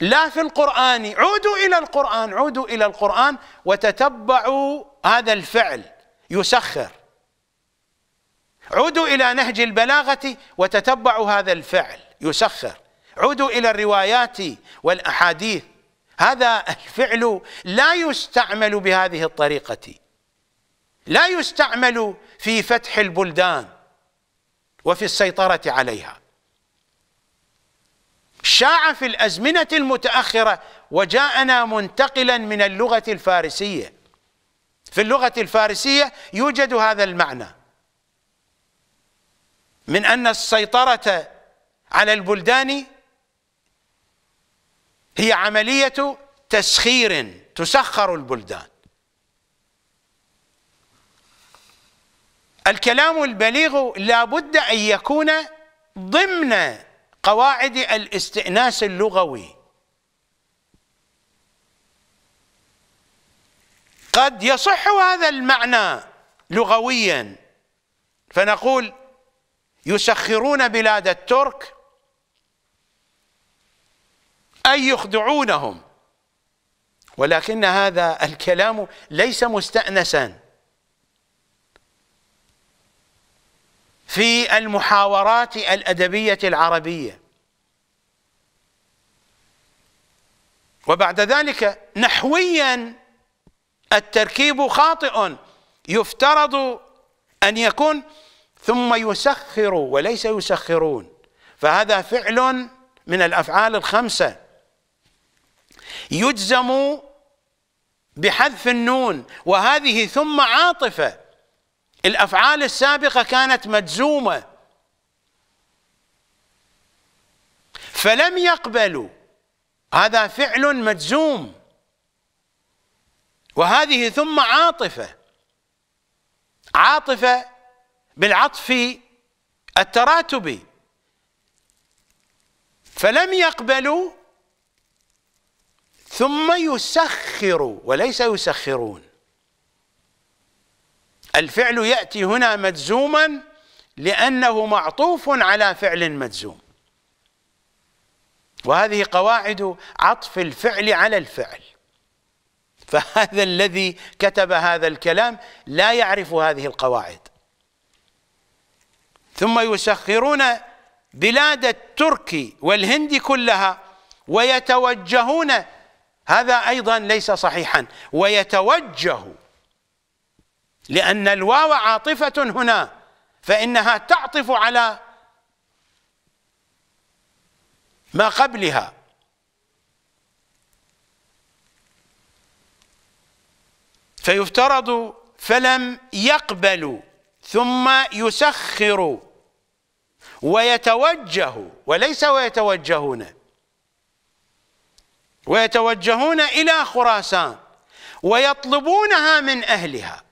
لا في القرآن عودوا إلى القرآن عودوا إلى القرآن وتتبعوا هذا الفعل يسخر عودوا إلى نهج البلاغة وتتبعوا هذا الفعل يسخر عودوا إلى الروايات والأحاديث هذا الفعل لا يستعمل بهذه الطريقة لا يستعمل في فتح البلدان وفي السيطرة عليها شاع في الأزمنة المتأخرة وجاءنا منتقلا من اللغة الفارسية في اللغة الفارسية يوجد هذا المعنى من أن السيطرة على البلدان هي عملية تسخير تسخر البلدان الكلام البليغ لا بد أن يكون ضمن قواعد الاستئناس اللغوي قد يصح هذا المعنى لغويا فنقول يسخرون بلاد الترك أي يخدعونهم ولكن هذا الكلام ليس مستأنسا في المحاورات الأدبية العربية وبعد ذلك نحويا التركيب خاطئ يفترض أن يكون ثم يسخر وليس يسخرون فهذا فعل من الأفعال الخمسة يجزم بحذف النون وهذه ثم عاطفة الافعال السابقه كانت مجزومه فلم يقبلوا هذا فعل مجزوم وهذه ثم عاطفه عاطفه بالعطف التراتبي فلم يقبلوا ثم يسخروا وليس يسخرون الفعل يأتي هنا مجزوما لأنه معطوف على فعل مجزوم وهذه قواعد عطف الفعل على الفعل فهذا الذي كتب هذا الكلام لا يعرف هذه القواعد ثم يسخرون بلاد الترك والهند كلها ويتوجهون هذا أيضا ليس صحيحا ويتوجه لأن الواو عاطفة هنا فإنها تعطف على ما قبلها فيفترض فلم يقبلوا ثم يسخروا ويتوجه وليس ويتوجهون ويتوجهون إلى خراسان ويطلبونها من أهلها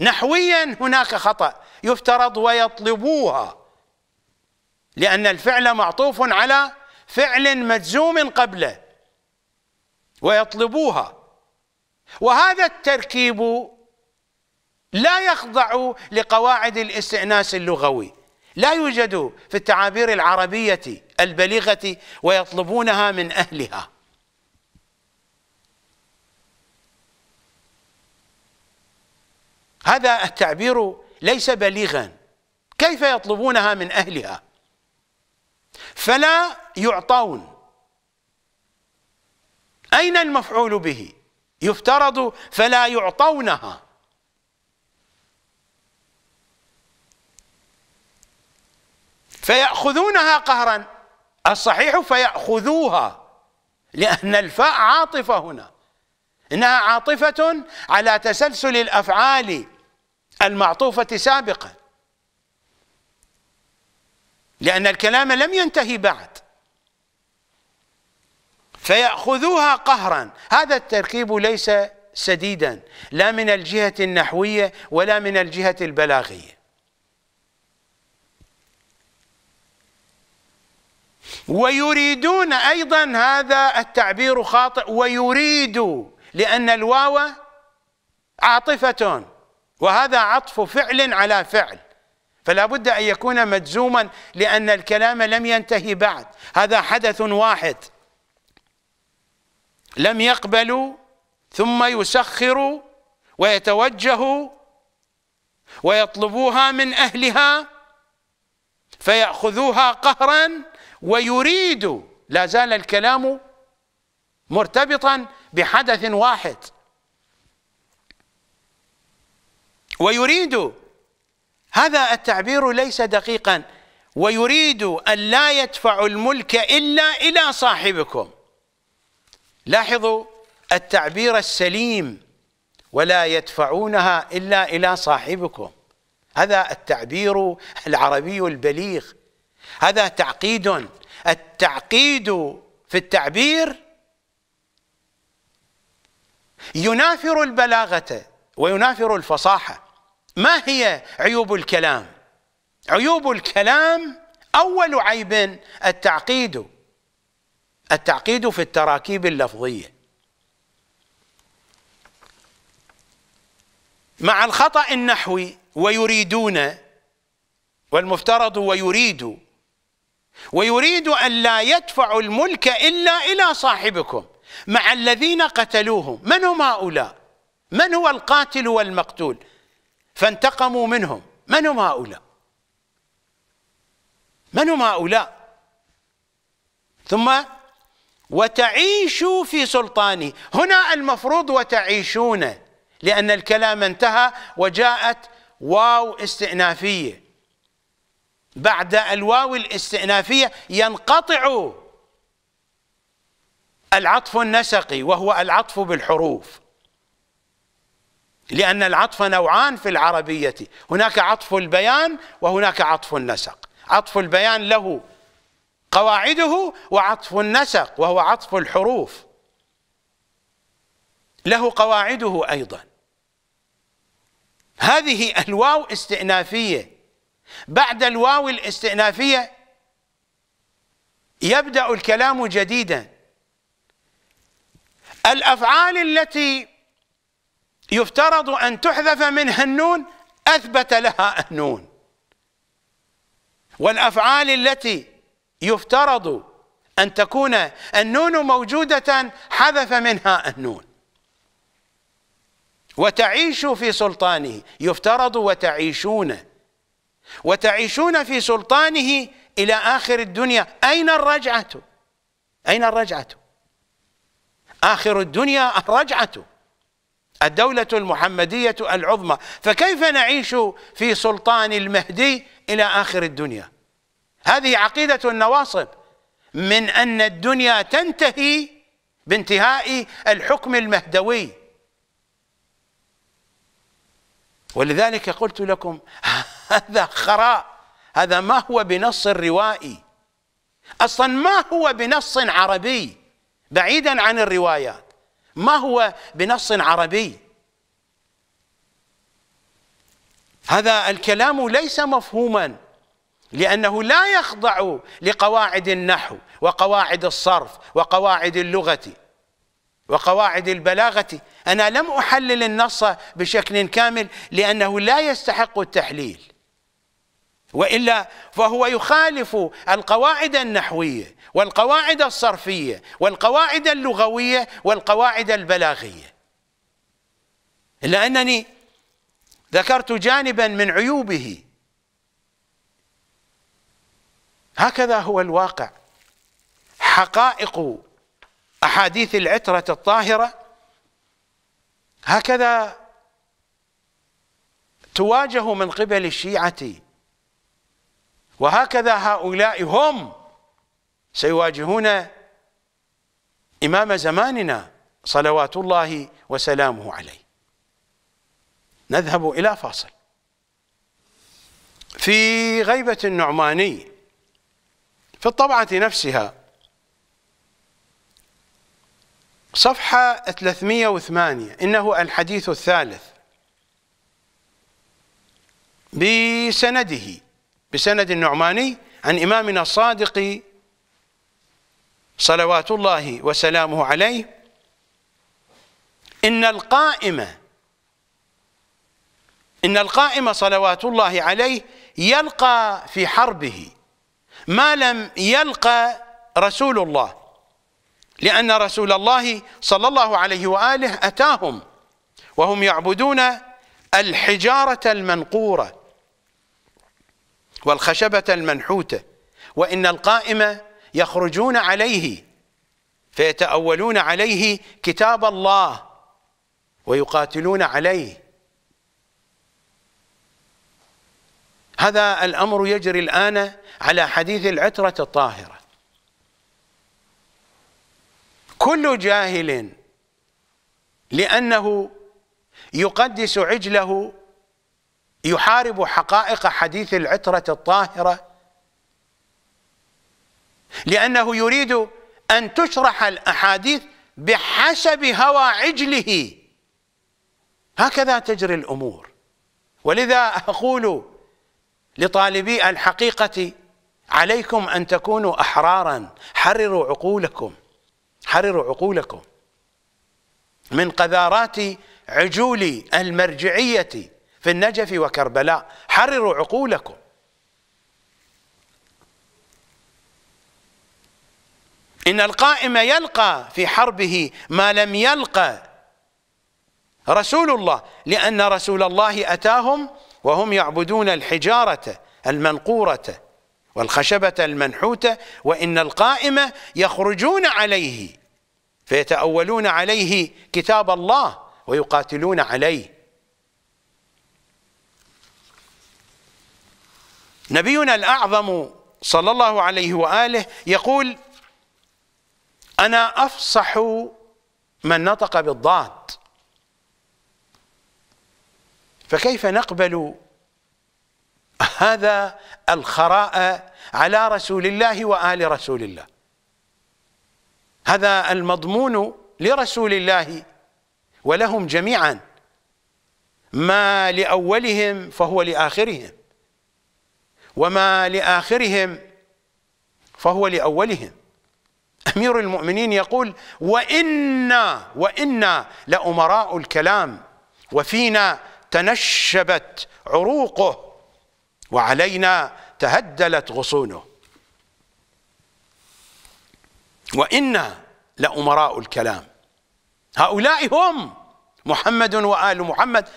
نحويا هناك خطأ يفترض ويطلبوها لأن الفعل معطوف على فعل مجزوم قبله ويطلبوها وهذا التركيب لا يخضع لقواعد الاستئناس اللغوي لا يوجد في التعابير العربية البليغة ويطلبونها من أهلها هذا التعبير ليس بليغا كيف يطلبونها من أهلها فلا يعطون أين المفعول به يفترض فلا يعطونها فيأخذونها قهرا الصحيح فيأخذوها لأن الفاء عاطفة هنا إنها عاطفة على تسلسل الأفعال المعطوفة سابقا لأن الكلام لم ينتهي بعد فيأخذوها قهرا هذا التركيب ليس سديدا لا من الجهة النحوية ولا من الجهة البلاغية ويريدون أيضا هذا التعبير خاطئ ويريد لأن الواو عاطفة وهذا عطف فعل على فعل فلا بد أن يكون مجزوما لأن الكلام لم ينتهي بعد هذا حدث واحد لم يقبلوا ثم يسخروا ويتوجهوا ويطلبوها من أهلها فيأخذوها قهرا ويريدوا لا زال الكلام مرتبطا بحدث واحد ويريد هذا التعبير ليس دقيقا ويريد أن لا يدفع الملك إلا إلى صاحبكم لاحظوا التعبير السليم ولا يدفعونها إلا إلى صاحبكم هذا التعبير العربي البليغ هذا تعقيد التعقيد في التعبير ينافر البلاغة وينافر الفصاحة ما هي عيوب الكلام عيوب الكلام أول عيب التعقيد التعقيد في التراكيب اللفظية مع الخطأ النحوي ويريدون والمفترض ويريد ويريد أن لا يدفع الملك إلا إلى صاحبكم مع الذين قتلوهم من هم هؤلاء من هو القاتل والمقتول فانتقموا منهم من هم هؤلاء من هم هؤلاء ثم وتعيشوا في سلطانه هنا المفروض وتعيشون لأن الكلام انتهى وجاءت واو استئنافية بعد الواو الاستئنافية ينقطع العطف النسقي وهو العطف بالحروف لأن العطف نوعان في العربية هناك عطف البيان وهناك عطف النسق عطف البيان له قواعده وعطف النسق وهو عطف الحروف له قواعده أيضا هذه الواو استئنافية بعد الواو الاستئنافية يبدأ الكلام جديدا الأفعال التي يفترض أن تحذف منها النون أثبت لها النون والأفعال التي يفترض أن تكون النون موجودة حذف منها النون وتعيش في سلطانه يفترض وتعيشون وتعيشون في سلطانه إلى آخر الدنيا أين الرجعة أين الرجعة آخر الدنيا الرجعة الدولة المحمدية العظمى فكيف نعيش في سلطان المهدي إلى آخر الدنيا هذه عقيدة النواصب من أن الدنيا تنتهي بانتهاء الحكم المهدوي ولذلك قلت لكم هذا خراء هذا ما هو بنص روائي أصلا ما هو بنص عربي بعيدا عن الروايات ما هو بنص عربي هذا الكلام ليس مفهوما لأنه لا يخضع لقواعد النحو وقواعد الصرف وقواعد اللغة وقواعد البلاغة أنا لم أحلل النص بشكل كامل لأنه لا يستحق التحليل وإلا فهو يخالف القواعد النحوية والقواعد الصرفية والقواعد اللغوية والقواعد البلاغية إلا أنني ذكرت جانبا من عيوبه هكذا هو الواقع حقائق أحاديث العترة الطاهرة هكذا تواجه من قبل الشيعة وهكذا هؤلاء هم سيواجهون إمام زماننا صلوات الله وسلامه عليه نذهب إلى فاصل في غيبة النعماني في الطبعة نفسها صفحة 308 إنه الحديث الثالث بسنده بسند النعماني عن إمامنا الصادق صلوات الله وسلامه عليه إن القائمة إن القائم صلوات الله عليه يلقى في حربه ما لم يلقى رسول الله لأن رسول الله صلى الله عليه وآله أتاهم وهم يعبدون الحجارة المنقورة والخشبة المنحوتة وإن القائم يخرجون عليه فيتأولون عليه كتاب الله ويقاتلون عليه هذا الأمر يجري الآن على حديث العترة الطاهرة كل جاهل لأنه يقدس عجله يحارب حقائق حديث العترة الطاهرة لأنه يريد أن تشرح الأحاديث بحسب هوى عجله هكذا تجري الأمور ولذا أقول لطالبي الحقيقة عليكم أن تكونوا أحرارا حرروا عقولكم حرروا عقولكم من قذارات عجول المرجعية في النجف وكربلاء حرروا عقولكم إن القائم يلقى في حربه ما لم يلقى رسول الله لأن رسول الله أتاهم وهم يعبدون الحجارة المنقورة والخشبة المنحوتة وإن القائم يخرجون عليه فيتأولون عليه كتاب الله ويقاتلون عليه نبينا الأعظم صلى الله عليه وآله يقول أنا أفصح من نطق بالضاد فكيف نقبل هذا الخراء على رسول الله وآل رسول الله هذا المضمون لرسول الله ولهم جميعا ما لأولهم فهو لآخرهم وما لآخرهم فهو لأولهم أمير المؤمنين يقول وإنا وإنا لأمراء الكلام وفينا تنشبت عروقه وعلينا تهدلت غصونه وإنا لأمراء الكلام هؤلاء هم محمد وآل محمد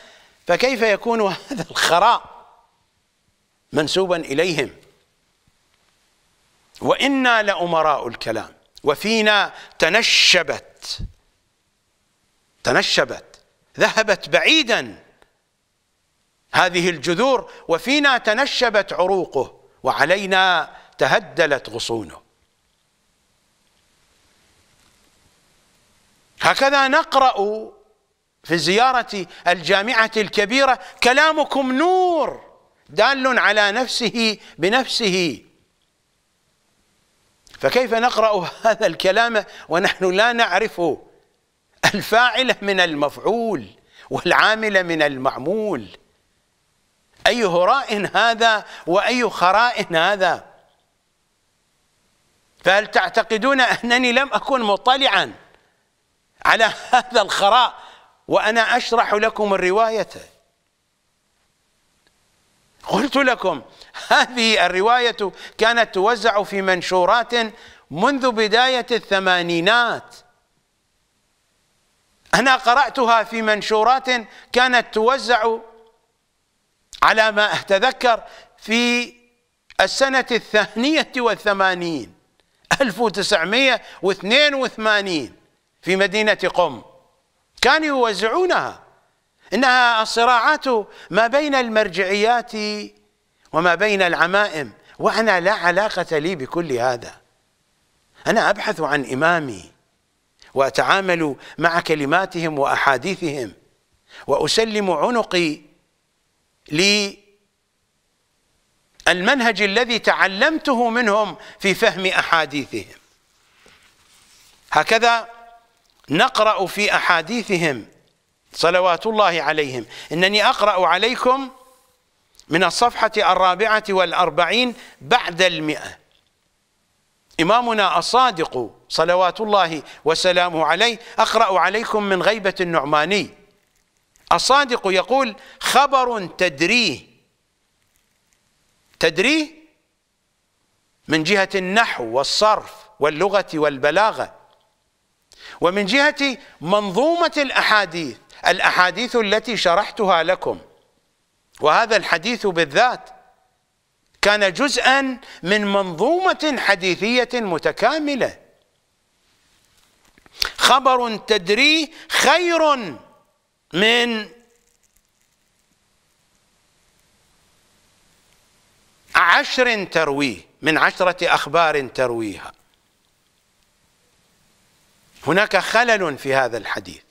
فكيف يكون هذا الخراء منسوبا إليهم وإنا لأمراء الكلام وفينا تنشبت تنشبت ذهبت بعيدا هذه الجذور وفينا تنشبت عروقه وعلينا تهدلت غصونه هكذا نقرأ في زيارة الجامعة الكبيرة كلامكم نور دال على نفسه بنفسه فكيف نقرأ هذا الكلام ونحن لا نعرف الفاعل من المفعول والعامل من المعمول أي هراء هذا وأي خراء هذا فهل تعتقدون أنني لم أكن مطلعا على هذا الخراء وأنا أشرح لكم الرواية قلت لكم هذه الرواية كانت توزع في منشورات منذ بداية الثمانينات أنا قرأتها في منشورات كانت توزع على ما أتذكر في السنة الثانية والثمانين 1982 في مدينة قم كانوا يوزعونها إنها الصراعات ما بين المرجعيات وما بين العمائم وأنا لا علاقة لي بكل هذا أنا أبحث عن إمامي وأتعامل مع كلماتهم وأحاديثهم وأسلم عنقي للمنهج الذي تعلمته منهم في فهم أحاديثهم هكذا نقرأ في أحاديثهم صلوات الله عليهم إنني أقرأ عليكم من الصفحة الرابعة والأربعين بعد المئة إمامنا الصادق صلوات الله وسلامه عليه أقرأ عليكم من غيبة النعماني الصادق يقول خبر تدريه تدريه من جهة النحو والصرف واللغة والبلاغة ومن جهة منظومة الأحاديث الأحاديث التي شرحتها لكم وهذا الحديث بالذات كان جزءا من منظومة حديثية متكاملة خبر تدري خير من عشر ترويه من عشرة أخبار ترويها هناك خلل في هذا الحديث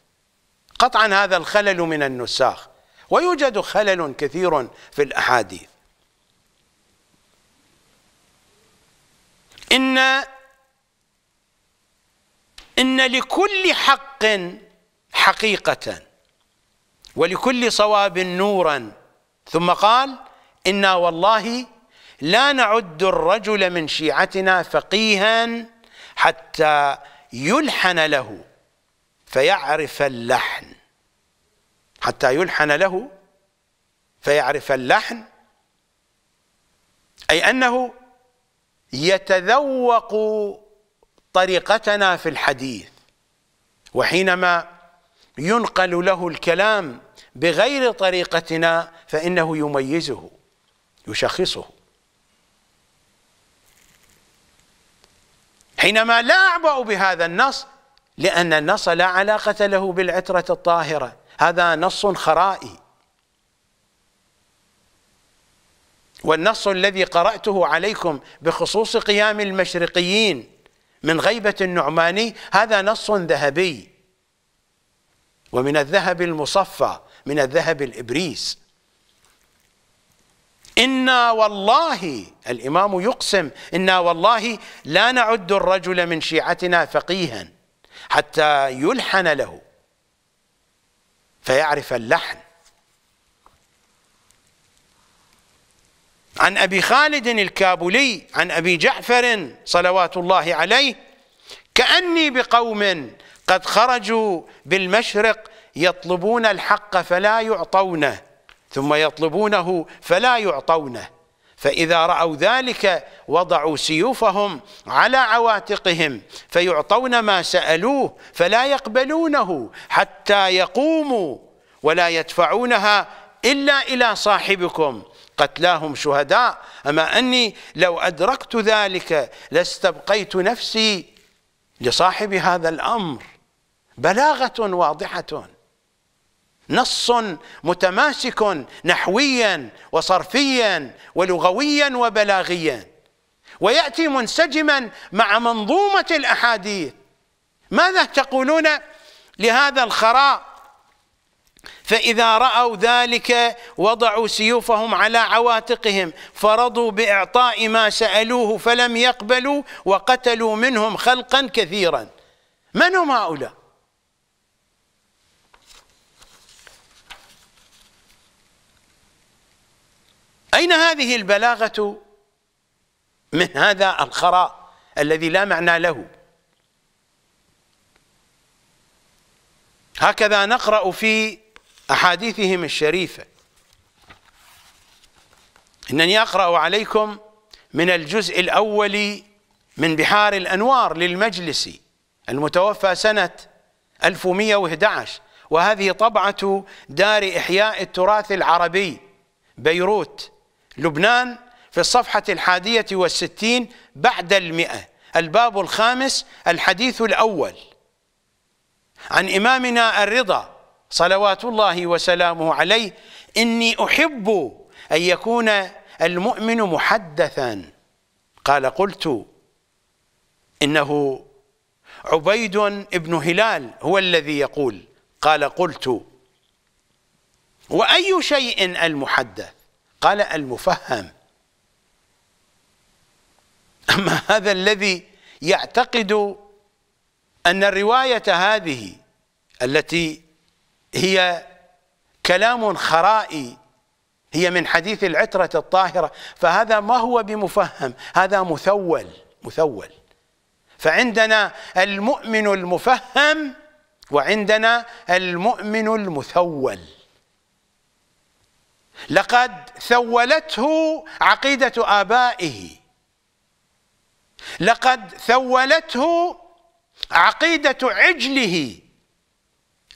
قطعا هذا الخلل من النساخ ويوجد خلل كثير في الأحاديث إن إن لكل حق حقيقة ولكل صواب نورا ثم قال إنا والله لا نعد الرجل من شيعتنا فقيها حتى يلحن له فيعرف اللحن حتى يلحن له فيعرف اللحن أي أنه يتذوق طريقتنا في الحديث وحينما ينقل له الكلام بغير طريقتنا فإنه يميزه يشخصه حينما لا أعبأ بهذا النص لأن النص لا علاقة له بالعترة الطاهرة هذا نص خرائي والنص الذي قرأته عليكم بخصوص قيام المشرقيين من غيبة النعماني هذا نص ذهبي ومن الذهب المصفى من الذهب الإبريس إنا والله الإمام يقسم إنا والله لا نعد الرجل من شيعتنا فقيها حتى يلحن له فيعرف اللحن عن أبي خالد الكابولي عن أبي جعفر صلوات الله عليه كأني بقوم قد خرجوا بالمشرق يطلبون الحق فلا يعطونه ثم يطلبونه فلا يعطونه فإذا رأوا ذلك وضعوا سيوفهم على عواتقهم فيعطون ما سألوه فلا يقبلونه حتى يقوموا ولا يدفعونها إلا إلى صاحبكم قتلاهم شهداء أما أني لو أدركت ذلك لاستبقيت نفسي لصاحب هذا الأمر بلاغة واضحة نص متماسك نحويا وصرفيا ولغويا وبلاغيا وياتي منسجما مع منظومه الاحاديث ماذا تقولون لهذا الخراء فاذا راوا ذلك وضعوا سيوفهم على عواتقهم فرضوا باعطاء ما سالوه فلم يقبلوا وقتلوا منهم خلقا كثيرا من هم هؤلاء أين هذه البلاغة من هذا الخراء الذي لا معنى له هكذا نقرأ في أحاديثهم الشريفة إنني أقرأ عليكم من الجزء الأول من بحار الأنوار للمجلس المتوفى سنة 1111 وهذه طبعة دار إحياء التراث العربي بيروت لبنان في الصفحة الحادية والستين بعد المئة الباب الخامس الحديث الأول عن إمامنا الرضا صلوات الله وسلامه عليه إني أحب أن يكون المؤمن محدثا قال قلت إنه عبيد بن هلال هو الذي يقول قال قلت وأي شيء المحدث قال المفهم أما هذا الذي يعتقد أن الرواية هذه التي هي كلام خرائي هي من حديث العترة الطاهرة فهذا ما هو بمفهم هذا مثول مثول فعندنا المؤمن المفهم وعندنا المؤمن المثول لقد ثولته عقيدة آبائه لقد ثولته عقيدة عجله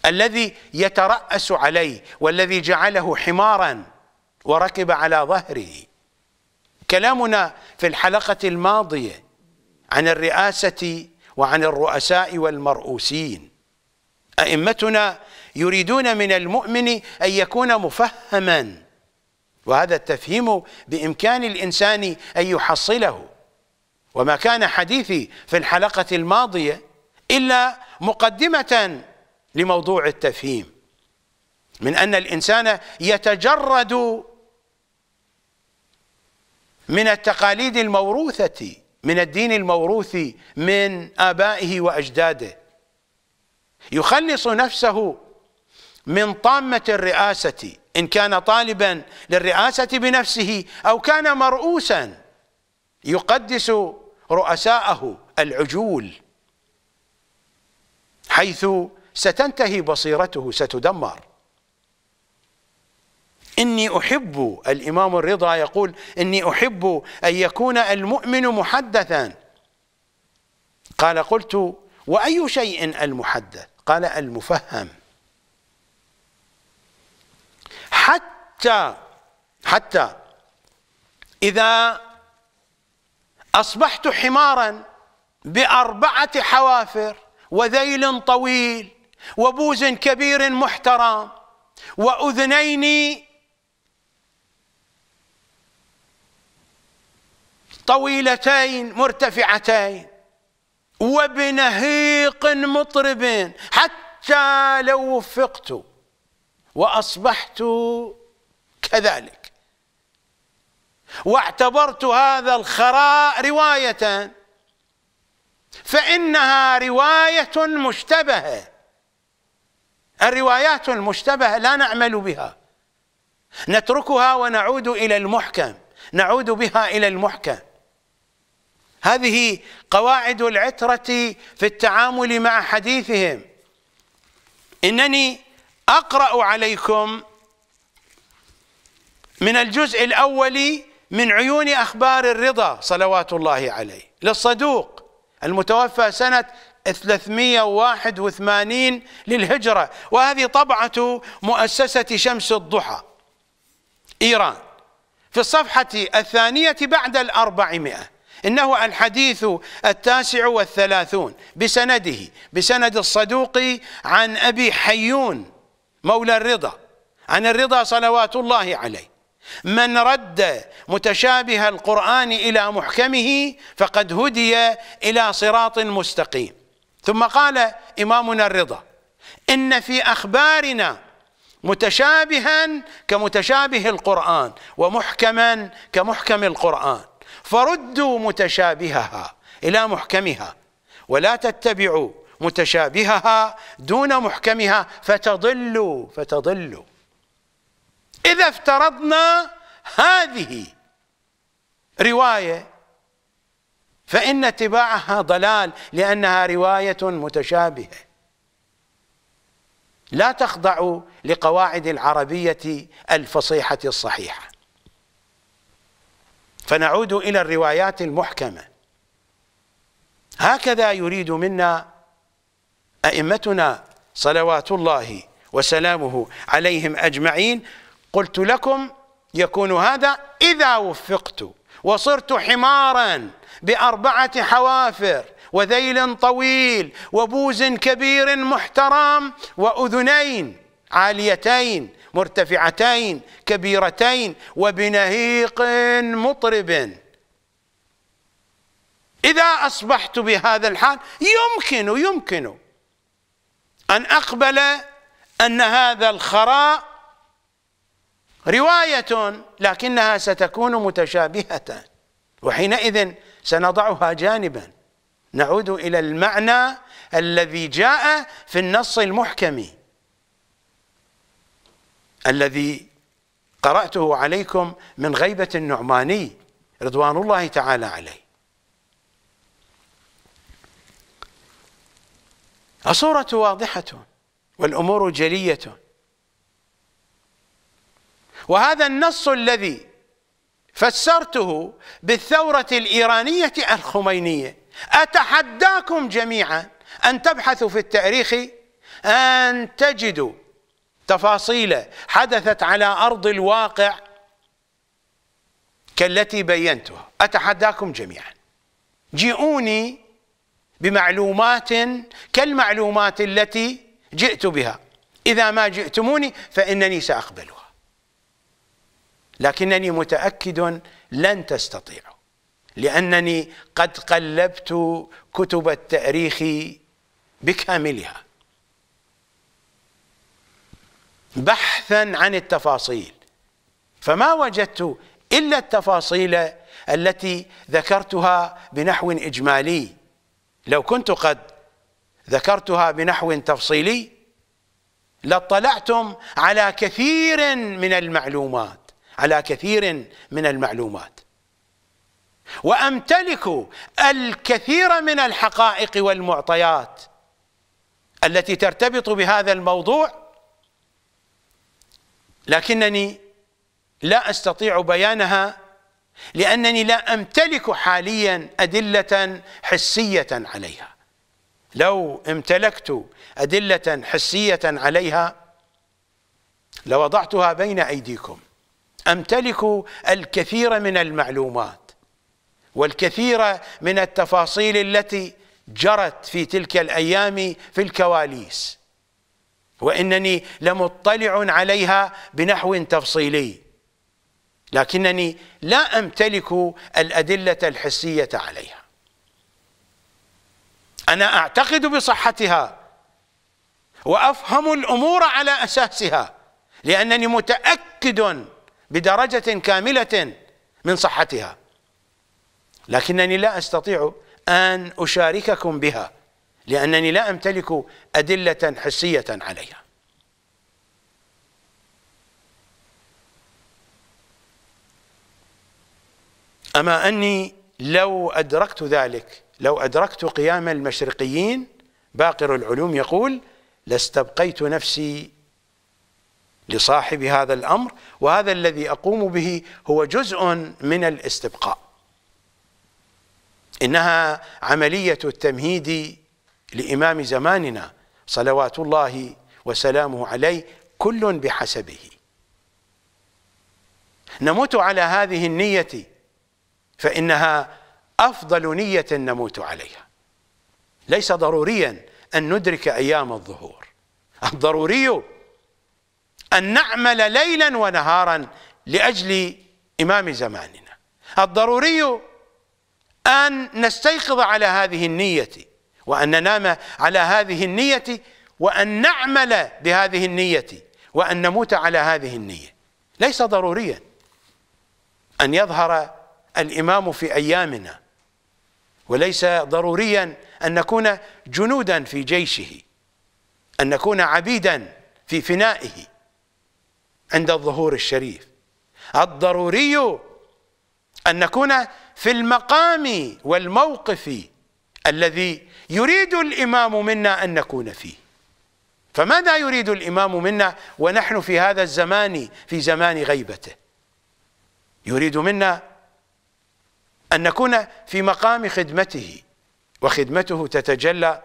الذي يترأس عليه والذي جعله حمارا وركب على ظهره كلامنا في الحلقة الماضية عن الرئاسة وعن الرؤساء والمرؤوسين أئمتنا يريدون من المؤمن أن يكون مفهما وهذا التفهيم بإمكان الإنسان أن يحصله وما كان حديثي في الحلقة الماضية إلا مقدمة لموضوع التفهيم من أن الإنسان يتجرد من التقاليد الموروثة من الدين الموروث من آبائه وأجداده يخلص نفسه من طامة الرئاسة إن كان طالبا للرئاسة بنفسه أو كان مرؤوسا يقدس رؤساءه العجول حيث ستنتهي بصيرته ستدمر إني أحب الإمام الرضا يقول إني أحب أن يكون المؤمن محدثا قال قلت وأي شيء المحدث قال المفهم حتى حتى إذا أصبحت حمارا بأربعة حوافر وذيل طويل وبوز كبير محترم وأذنين طويلتين مرتفعتين وبنهيق مطرب حتى لو وفقت وأصبحت كذلك واعتبرت هذا الخراء رواية فإنها رواية مشتبهة الروايات المشتبهة لا نعمل بها نتركها ونعود إلى المحكم نعود بها إلى المحكم هذه قواعد العترة في التعامل مع حديثهم إنني أقرأ عليكم من الجزء الأول من عيون أخبار الرضا صلوات الله عليه للصدوق المتوفى سنة 381 للهجرة وهذه طبعة مؤسسة شمس الضحى إيران في الصفحة الثانية بعد الأربعمائة إنه الحديث التاسع والثلاثون بسنده بسند الصدوق عن أبي حيون مولى الرضا عن الرضا صلوات الله عليه من رد متشابه القرآن إلى محكمه فقد هدي إلى صراط مستقيم ثم قال إمامنا الرضا إن في أخبارنا متشابها كمتشابه القرآن ومحكما كمحكم القرآن فردوا متشابهها إلى محكمها ولا تتبعوا متشابهها دون محكمها فتضلوا فتضلوا إذا افترضنا هذه رواية فإن اتباعها ضلال لأنها رواية متشابهة لا تخضع لقواعد العربية الفصيحة الصحيحة فنعود إلى الروايات المحكمة هكذا يريد منا أئمتنا صلوات الله وسلامه عليهم أجمعين قلت لكم يكون هذا إذا وفقت وصرت حمارا بأربعة حوافر وذيل طويل وبوز كبير محترم وأذنين عاليتين مرتفعتين كبيرتين وبنهيق مطرب إذا أصبحت بهذا الحال يمكن يمكن أن أقبل أن هذا الخراء رواية لكنها ستكون متشابهة وحينئذ سنضعها جانبا نعود إلى المعنى الذي جاء في النص المحكم الذي قرأته عليكم من غيبة النعماني رضوان الله تعالى عليه الصورة واضحة والأمور جلية وهذا النص الذي فسرته بالثورة الإيرانية الخمينية أتحداكم جميعا أن تبحثوا في التاريخ أن تجدوا تفاصيل حدثت على أرض الواقع كالتي بينتها أتحداكم جميعا جئوني بمعلومات كالمعلومات التي جئت بها إذا ما جئتموني فإنني سأقبلها لكنني متاكد لن تستطيعوا لانني قد قلبت كتب التاريخ بكاملها بحثا عن التفاصيل فما وجدت الا التفاصيل التي ذكرتها بنحو اجمالي لو كنت قد ذكرتها بنحو تفصيلي لاطلعتم على كثير من المعلومات على كثير من المعلومات وامتلك الكثير من الحقائق والمعطيات التي ترتبط بهذا الموضوع لكنني لا استطيع بيانها لانني لا امتلك حاليا ادله حسيه عليها لو امتلكت ادله حسيه عليها لوضعتها بين ايديكم أمتلك الكثير من المعلومات والكثير من التفاصيل التي جرت في تلك الأيام في الكواليس وإنني لمطلع عليها بنحو تفصيلي لكنني لا أمتلك الأدلة الحسية عليها أنا أعتقد بصحتها وأفهم الأمور على أساسها لأنني متأكد بدرجة كاملة من صحتها لكنني لا أستطيع أن أشارككم بها لأنني لا أمتلك أدلة حسية عليها أما أني لو أدركت ذلك لو أدركت قيام المشرقيين باقر العلوم يقول لاستبقيت نفسي لصاحب هذا الأمر وهذا الذي أقوم به هو جزء من الاستبقاء إنها عملية التمهيد لإمام زماننا صلوات الله وسلامه عليه كل بحسبه نموت على هذه النية فإنها أفضل نية نموت عليها ليس ضروريا أن ندرك أيام الظهور الضروري أن نعمل ليلا ونهارا لأجل إمام زماننا الضروري أن نستيقظ على هذه النية وأن ننام على هذه النية وأن نعمل بهذه النية وأن نموت على هذه النية ليس ضروريا أن يظهر الإمام في أيامنا وليس ضروريا أن نكون جنودا في جيشه أن نكون عبيدا في فنائه عند الظهور الشريف الضروري أن نكون في المقام والموقف الذي يريد الإمام منا أن نكون فيه فماذا يريد الإمام منا ونحن في هذا الزمان في زمان غيبته يريد منا أن نكون في مقام خدمته وخدمته تتجلى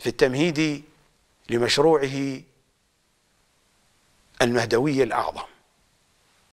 في التمهيد لمشروعه المهدوية الأعظم